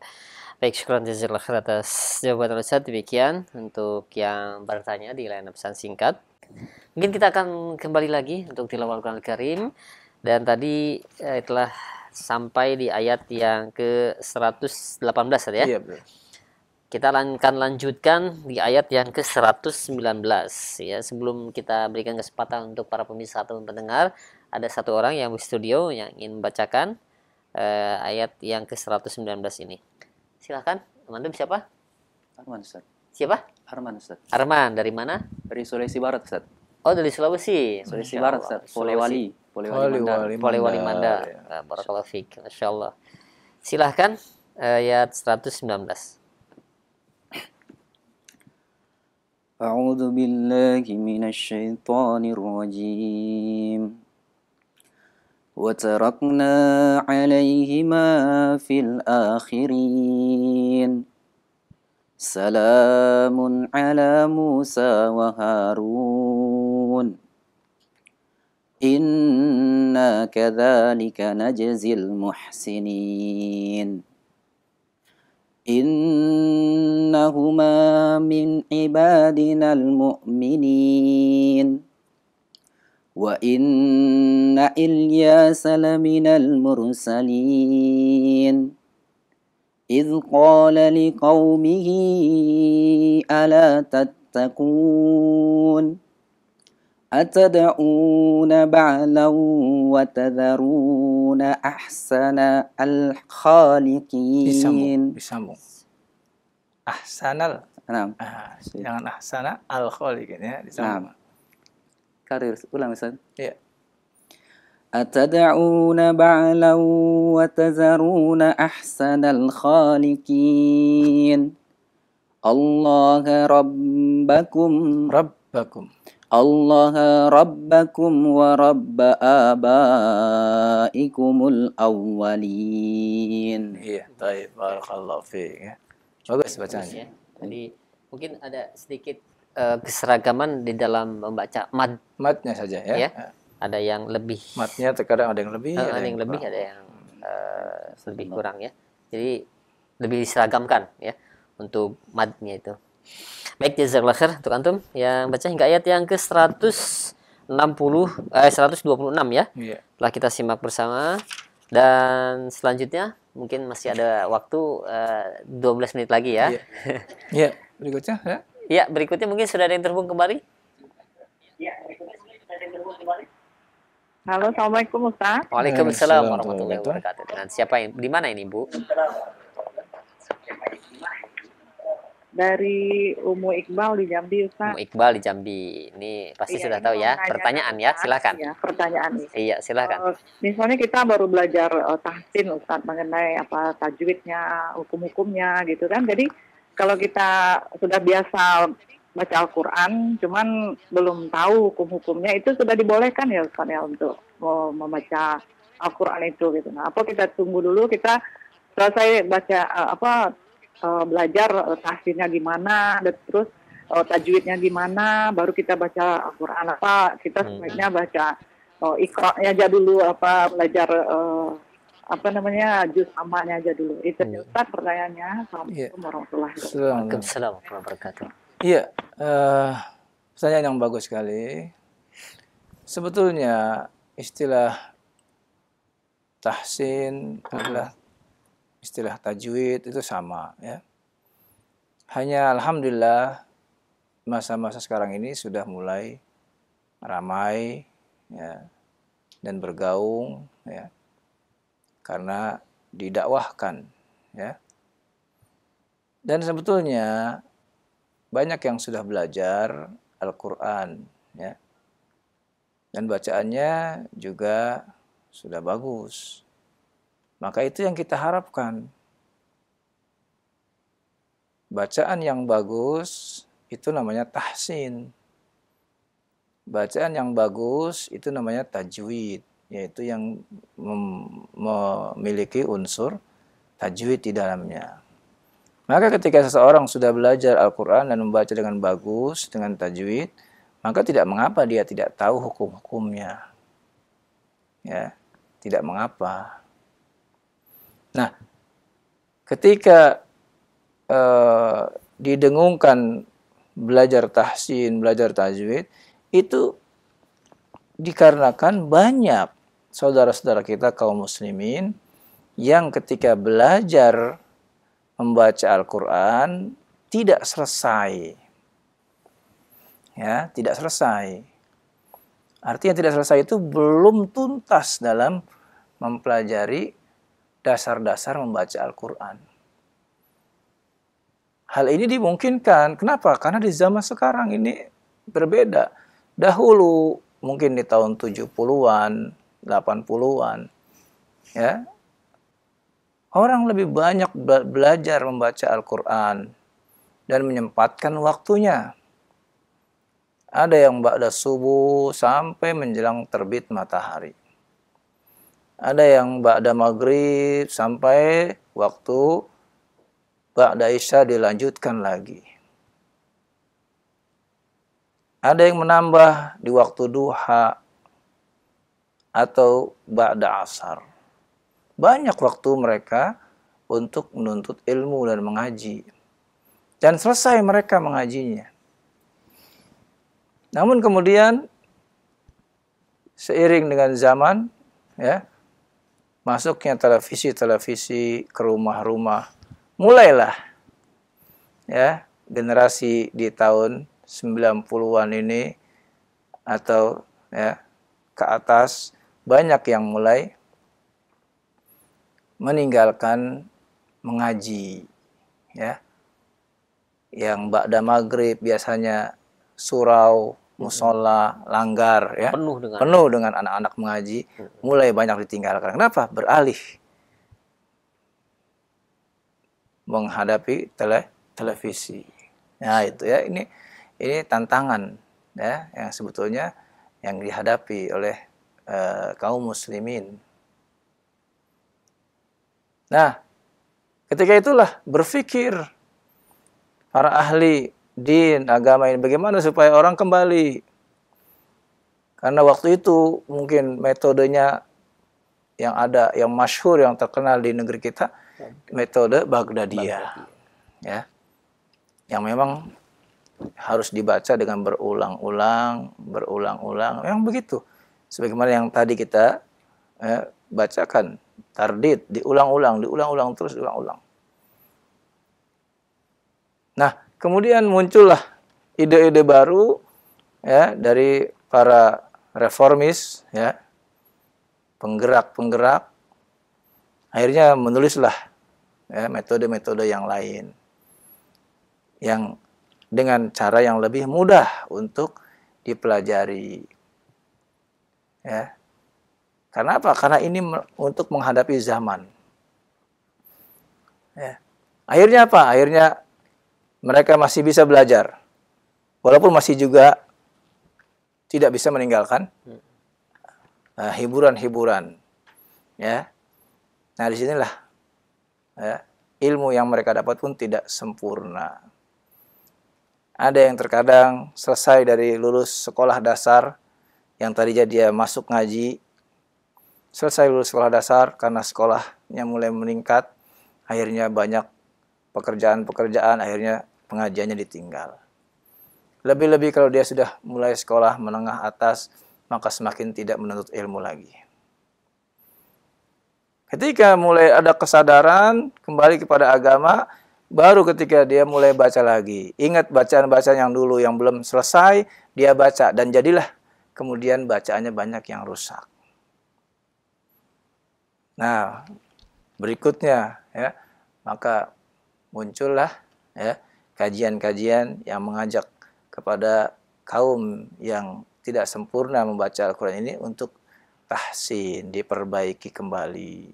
Baik, syukur jazakallahu khair atas jawaban Ustaz. Demikian untuk yang bertanya di layanan pesan singkat. Mungkin kita akan kembali lagi untuk tilawah Al-Qur'an Karim dan tadi eh, telah sampai di ayat yang ke 118 tadi ya. Iya, betul. Kita akan lanjutkan di ayat yang ke 119 ya sebelum kita berikan kesempatan untuk para pemirsa atau pendengar ada satu orang yang di studio yang ingin membacakan uh, ayat yang ke-119 ini. Silahkan, teman siapa? Arman Ustaz. Siapa? Arman Ustaz. Arman, dari mana? Dari Sulawesi Barat Ustaz. Oh, dari Sulawesi. Sulawesi Barat Ustaz, Polewali. Polewali Mandar. Polewali Manda. Iya. Nah, Barakallahu fiik. Masya Allah. Silahkan ayat 119. أعوذ بالله من الشيطان الرجيم وتركنا عليهما في الآخرين سلام على موسى وهارون إنا كذلك نجزي المحسنين إنهما من عبادنا المؤمنين وإن إلياس لمن المرسلين إذ قال لقومه ألا تتقون أتدعون بعلا وتذرون أحسن الخالقين بسمو بسمو أحسن ال... نعم آه. يعني أحسن الخالقين يعني نعم karir ulang Ustaz ya أتدعون بعلا وتذرون أحسن الخالقين الله ربكم ربكم الله ربكم ورب آبائكم الأولين Iya, baik, barakallahu fiik. Ya. Bagus bacaannya. Ya. Tadi mungkin ada sedikit uh, keseragaman di dalam membaca mad. Madnya saja ya. ya. Ah. Ada yang lebih. Madnya terkadang ada yang lebih. Uh, ada, yang, yang lebih, ada yang uh, lebih kurang ya. Jadi lebih diseragamkan ya untuk madnya itu. Baik, jazakallah khair untuk antum yang baca hingga ayat yang ke 160 eh 126 ya. Iya. Telah kita simak bersama dan selanjutnya mungkin masih ada waktu uh, 12 menit lagi ya. Iya. iya. Berikutnya ya. Ya, berikutnya mungkin ya, sudah ada yang terhubung kembali. Halo, Assalamualaikum Ustaz. Waalaikumsalam warahmatullahi wabarakatuh. Dengan siapa yang, di mana ini Bu? Dari Umu Iqbal di Jambi Ustaz. Umu Iqbal di Jambi. Ini pasti iya, sudah tahu ya. Pertanyaan ya, silahkan. Ya, pertanyaan. Iya, silakan. Uh, misalnya kita baru belajar uh, tahsin Ustaz mengenai apa tajwidnya, hukum-hukumnya gitu kan. Jadi kalau kita sudah biasa baca Al-Quran, cuman belum tahu hukum-hukumnya itu sudah dibolehkan ya Ustaz ya untuk membaca Al-Quran itu gitu. Nah, apa kita tunggu dulu kita selesai baca eh, apa eh, belajar eh, tafsirnya gimana, dan terus tajwidnya gimana, baru kita baca Al-Quran apa, kita hmm. sebaiknya baca oh, ikhra aja dulu apa belajar uh, apa namanya jus amannya aja dulu. Itu ya. Ustaz pertanyaannya. Assalamualaikum iya. warahmatullahi wabarakatuh. warahmatullahi wabarakatuh. Iya, uh, eh, pertanyaan yang bagus sekali. Sebetulnya istilah tahsin adalah istilah tajwid itu sama ya. Hanya alhamdulillah masa-masa sekarang ini sudah mulai ramai ya, dan bergaung ya karena didakwahkan ya dan sebetulnya banyak yang sudah belajar Al-Qur'an ya dan bacaannya juga sudah bagus maka itu yang kita harapkan bacaan yang bagus itu namanya tahsin bacaan yang bagus itu namanya tajwid yaitu yang memiliki unsur tajwid di dalamnya. Maka ketika seseorang sudah belajar Al-Quran dan membaca dengan bagus, dengan tajwid, maka tidak mengapa dia tidak tahu hukum-hukumnya. Ya, tidak mengapa. Nah, ketika uh, didengungkan belajar tahsin, belajar tajwid, itu dikarenakan banyak saudara-saudara kita kaum muslimin yang ketika belajar membaca Al-Qur'an tidak selesai. Ya, tidak selesai. Artinya tidak selesai itu belum tuntas dalam mempelajari dasar-dasar membaca Al-Qur'an. Hal ini dimungkinkan. Kenapa? Karena di zaman sekarang ini berbeda. Dahulu mungkin di tahun 70-an, 80-an. Ya. Orang lebih banyak belajar membaca Al-Qur'an dan menyempatkan waktunya. Ada yang ba'da subuh sampai menjelang terbit matahari. Ada yang ba'da maghrib sampai waktu ba'da isya dilanjutkan lagi. Ada yang menambah di waktu duha, atau ba'da asar. Banyak waktu mereka untuk menuntut ilmu dan mengaji. Dan selesai mereka mengajinya. Namun kemudian seiring dengan zaman ya masuknya televisi-televisi ke rumah-rumah. Mulailah ya generasi di tahun 90-an ini atau ya ke atas banyak yang mulai meninggalkan mengaji ya yang ba'da maghrib biasanya surau musola langgar ya penuh dengan penuh dengan anak-anak mengaji mulai banyak ditinggalkan kenapa beralih menghadapi tele televisi nah itu ya ini ini tantangan ya yang sebetulnya yang dihadapi oleh Eh, kaum muslimin. Nah, ketika itulah berpikir para ahli din agama ini bagaimana supaya orang kembali karena waktu itu mungkin metodenya yang ada yang masyhur yang terkenal di negeri kita metode Baghdadiyah ya yang memang harus dibaca dengan berulang-ulang berulang-ulang yang begitu sebagaimana yang tadi kita eh, bacakan tardid diulang-ulang diulang-ulang terus diulang-ulang nah kemudian muncullah ide-ide baru ya dari para reformis ya penggerak-penggerak akhirnya menulislah metode ya, metode-metode yang lain yang dengan cara yang lebih mudah untuk dipelajari Ya. Karena apa? Karena ini untuk menghadapi zaman. Ya. Akhirnya apa? Akhirnya mereka masih bisa belajar. Walaupun masih juga tidak bisa meninggalkan hmm. eh, hiburan-hiburan. Uh, ya. Nah, disinilah ya, ilmu yang mereka dapat pun tidak sempurna. Ada yang terkadang selesai dari lulus sekolah dasar, yang tadi jadi dia masuk ngaji, selesai lulus sekolah dasar karena sekolahnya mulai meningkat, akhirnya banyak pekerjaan-pekerjaan, akhirnya pengajiannya ditinggal. Lebih-lebih kalau dia sudah mulai sekolah menengah atas, maka semakin tidak menuntut ilmu lagi. Ketika mulai ada kesadaran kembali kepada agama, baru ketika dia mulai baca lagi. Ingat bacaan-bacaan yang dulu yang belum selesai, dia baca dan jadilah kemudian bacaannya banyak yang rusak. Nah, berikutnya ya, maka muncullah ya kajian-kajian yang mengajak kepada kaum yang tidak sempurna membaca Al-Qur'an ini untuk tahsin, diperbaiki kembali.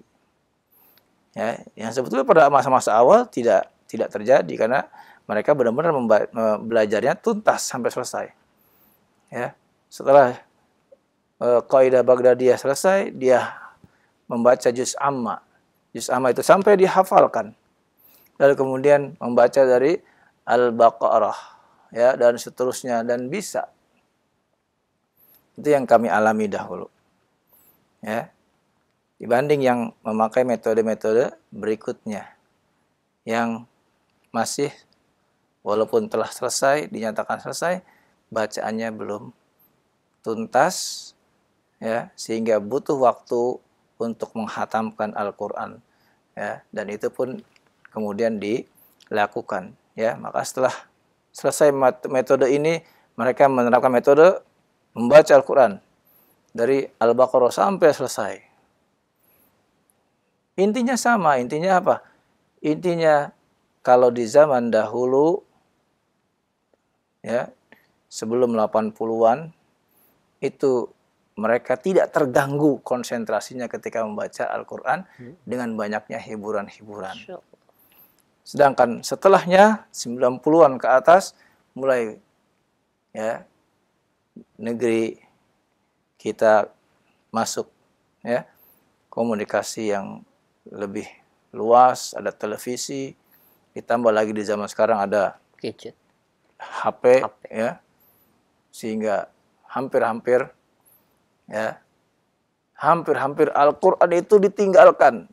Ya, yang sebetulnya pada masa-masa awal tidak tidak terjadi karena mereka benar-benar belajarnya tuntas sampai selesai. Ya, setelah uh, eh, kaidah Baghdadiyah selesai, dia membaca juz amma. Juz amma itu sampai dihafalkan. Lalu kemudian membaca dari Al-Baqarah ya dan seterusnya dan bisa. Itu yang kami alami dahulu. Ya. Dibanding yang memakai metode-metode berikutnya yang masih walaupun telah selesai dinyatakan selesai bacaannya belum tuntas ya sehingga butuh waktu untuk menghatamkan Al-Qur'an ya dan itu pun kemudian dilakukan ya maka setelah selesai metode ini mereka menerapkan metode membaca Al-Qur'an dari Al-Baqarah sampai selesai intinya sama intinya apa intinya kalau di zaman dahulu ya sebelum 80-an itu mereka tidak terganggu konsentrasinya ketika membaca Al-Quran hmm. dengan banyaknya hiburan-hiburan. Sedangkan setelahnya 90-an ke atas mulai ya negeri kita masuk ya komunikasi yang lebih luas, ada televisi, ditambah lagi di zaman sekarang ada HP, HP. ya sehingga hampir-hampir ya hampir-hampir Al-Qur'an itu ditinggalkan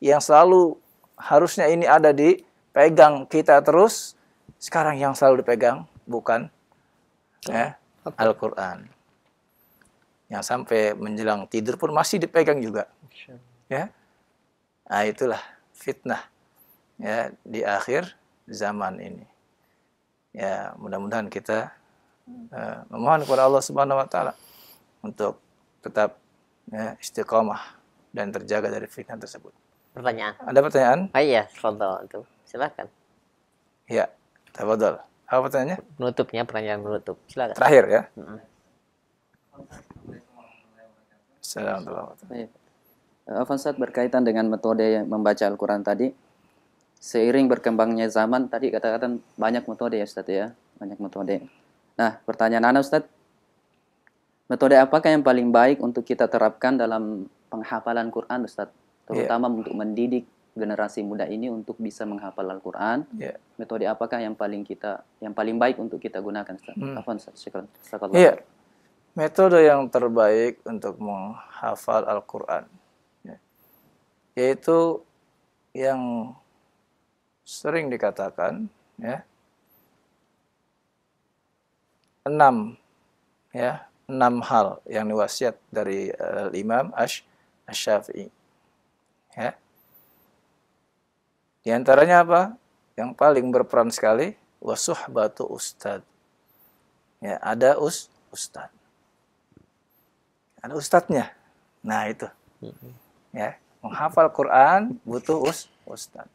yang selalu harusnya ini ada di pegang kita terus sekarang yang selalu dipegang bukan ya, Al-Qur'an yang sampai menjelang tidur pun masih dipegang juga ya nah itulah fitnah ya di akhir zaman ini ya mudah-mudahan kita memohon kepada Allah Subhanahu wa taala untuk tetap ya, istiqomah dan terjaga dari fitnah tersebut. Pertanyaan. Ada pertanyaan? Oh iya, tafadhol itu. Silakan. Iya, tafadhol. Apa pertanyaannya? Penutupnya, pertanyaan penutup. Silakan. Terakhir ya. Mm -hmm. Assalamualaikum. Eh, berkaitan dengan metode membaca Al-Quran tadi, seiring berkembangnya zaman, tadi katakan banyak metode ya Ustaz ya, banyak metode. Nah, pertanyaan Anda Ustadz, metode apakah yang paling baik untuk kita terapkan dalam penghafalan Quran Ustadz? Iya. Terutama yeah. untuk mendidik generasi muda ini untuk bisa menghafal Al-Quran. Yeah. Metode apakah yang paling kita yang paling baik untuk kita gunakan? Ustaz? Hmm. Afan, Ustaz. Syukran. Iya. Metode yang terbaik untuk menghafal Al-Quran ya, yaitu yang sering dikatakan ya enam ya enam hal yang diwasiat dari uh, Imam Ash Ashafi. Ya. Di antaranya apa? Yang paling berperan sekali wasuh batu ustad. Ya, ada us ustad. Ada ustadnya. Nah, itu. Mm-hmm. Ya, menghafal Quran butuh us ustad.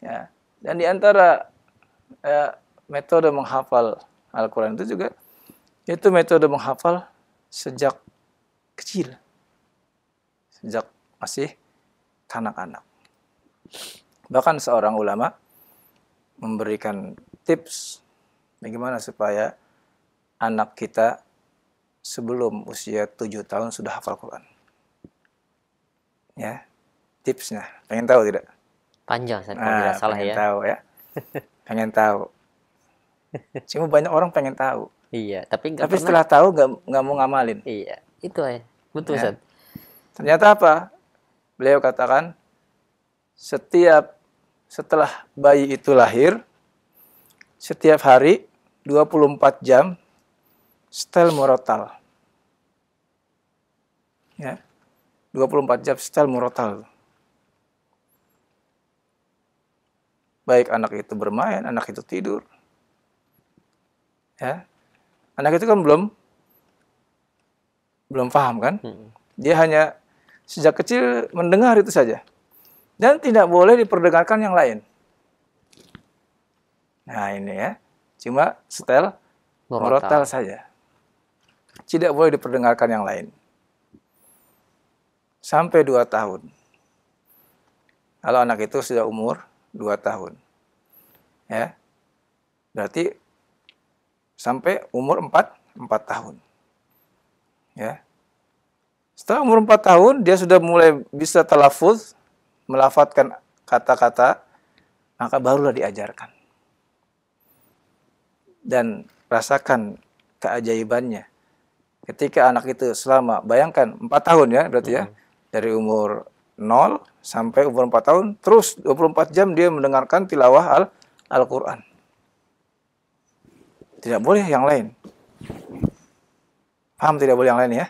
Ya. Dan di antara eh, metode menghafal Al-Quran itu juga itu metode menghafal sejak kecil. Sejak masih kanak-kanak. Bahkan seorang ulama memberikan tips bagaimana supaya anak kita sebelum usia 7 tahun sudah hafal Quran. Ya, tipsnya. Pengen tahu tidak? Panjang, saya nah, salah pengen ya. Tahu ya. pengen tahu. Cuma banyak orang pengen tahu. Iya, tapi gak tapi pernah... setelah tahu nggak nggak mau ngamalin. Iya, itu ya, betul ya. Ternyata apa? Beliau katakan setiap setelah bayi itu lahir, setiap hari 24 jam setel morotal Ya. 24 jam setel morotal Baik anak itu bermain, anak itu tidur, ya anak itu kan belum belum paham kan hmm. dia hanya sejak kecil mendengar itu saja dan tidak boleh diperdengarkan yang lain nah ini ya cuma setel merotal saja tidak boleh diperdengarkan yang lain sampai dua tahun kalau anak itu sudah umur dua tahun ya berarti sampai umur 4 4 tahun. Ya. Setelah umur 4 tahun dia sudah mulai bisa telafuz, melafatkan kata-kata, maka barulah diajarkan. Dan rasakan keajaibannya. Ketika anak itu selama, bayangkan 4 tahun ya berarti ya, mm-hmm. dari umur 0 sampai umur 4 tahun, terus 24 jam dia mendengarkan tilawah Al-Quran. al quran tidak boleh yang lain. Paham tidak boleh yang lain ya?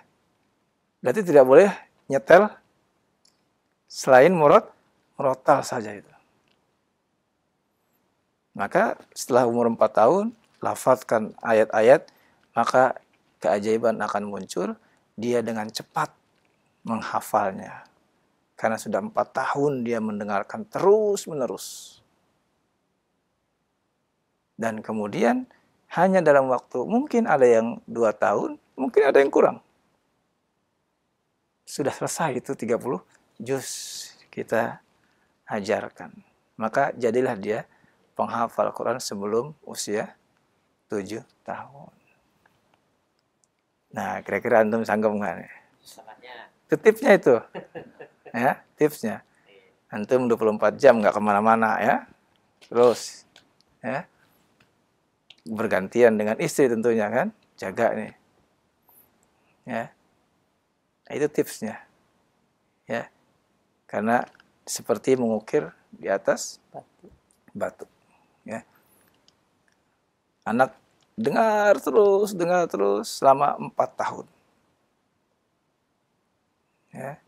Berarti tidak boleh nyetel selain murad rotal saja itu. Maka setelah umur 4 tahun, lafazkan ayat-ayat, maka keajaiban akan muncul, dia dengan cepat menghafalnya. Karena sudah empat tahun dia mendengarkan terus-menerus. Dan kemudian hanya dalam waktu mungkin ada yang dua tahun, mungkin ada yang kurang. Sudah selesai itu 30 juz kita ajarkan. Maka jadilah dia penghafal Quran sebelum usia tujuh tahun. Nah, kira-kira antum sanggup nggak? Itu tipsnya itu. ya, tipsnya. Antum 24 jam nggak kemana-mana ya. Terus. Ya bergantian dengan istri tentunya kan jaga nih ya nah, itu tipsnya ya karena seperti mengukir di atas batu batu ya anak dengar terus dengar terus selama empat tahun ya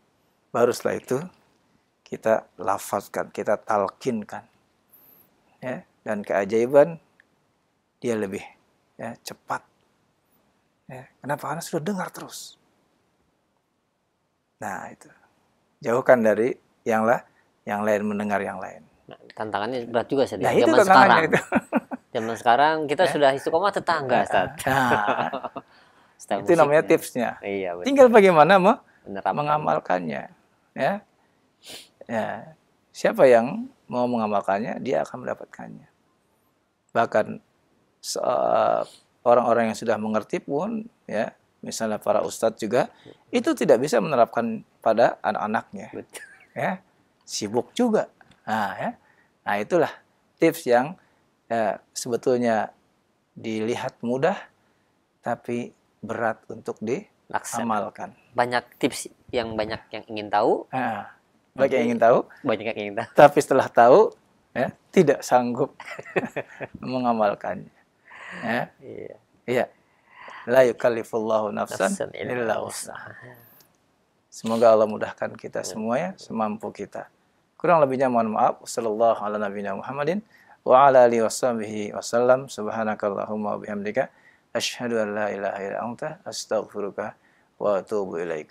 baru setelah itu kita lafazkan kita talkinkan ya dan keajaiban dia lebih ya, cepat. Ya, kenapa? Karena sudah dengar terus. Nah itu jauhkan dari yang lah, yang lain mendengar yang lain. Nah, tantangannya berat juga sih. Nah, zaman sekarang. Itu. zaman sekarang kita ya? sudah istiqomah tetangga, nah, Ustaz. Nah. itu musiknya. namanya tipsnya. Iya, Tinggal bagaimana mau Menerapkan. mengamalkannya, ya. ya. Siapa yang mau mengamalkannya, dia akan mendapatkannya. Bahkan orang-orang yang sudah mengerti pun ya misalnya para ustadz juga itu tidak bisa menerapkan pada anak-anaknya ya sibuk juga nah ya nah itulah tips yang ya, sebetulnya dilihat mudah tapi berat untuk diamalkan banyak tips yang banyak yang ingin tahu nah, banyak yang ingin tahu banyak yang ingin tahu tapi setelah tahu ya tidak sanggup mengamalkannya Ya. Ya. La yukallifullahu nafsan illa wusaha. Semoga Allah mudahkan kita semua ya, semampu kita. Kurang lebihnya mohon maaf. Sallallahu ala nabiyina Muhammadin wa ala alihi washabihi wasallam. Subhanakallahumma wa bihamdika asyhadu an la ilaha illa anta astaghfiruka wa atubu ilaik.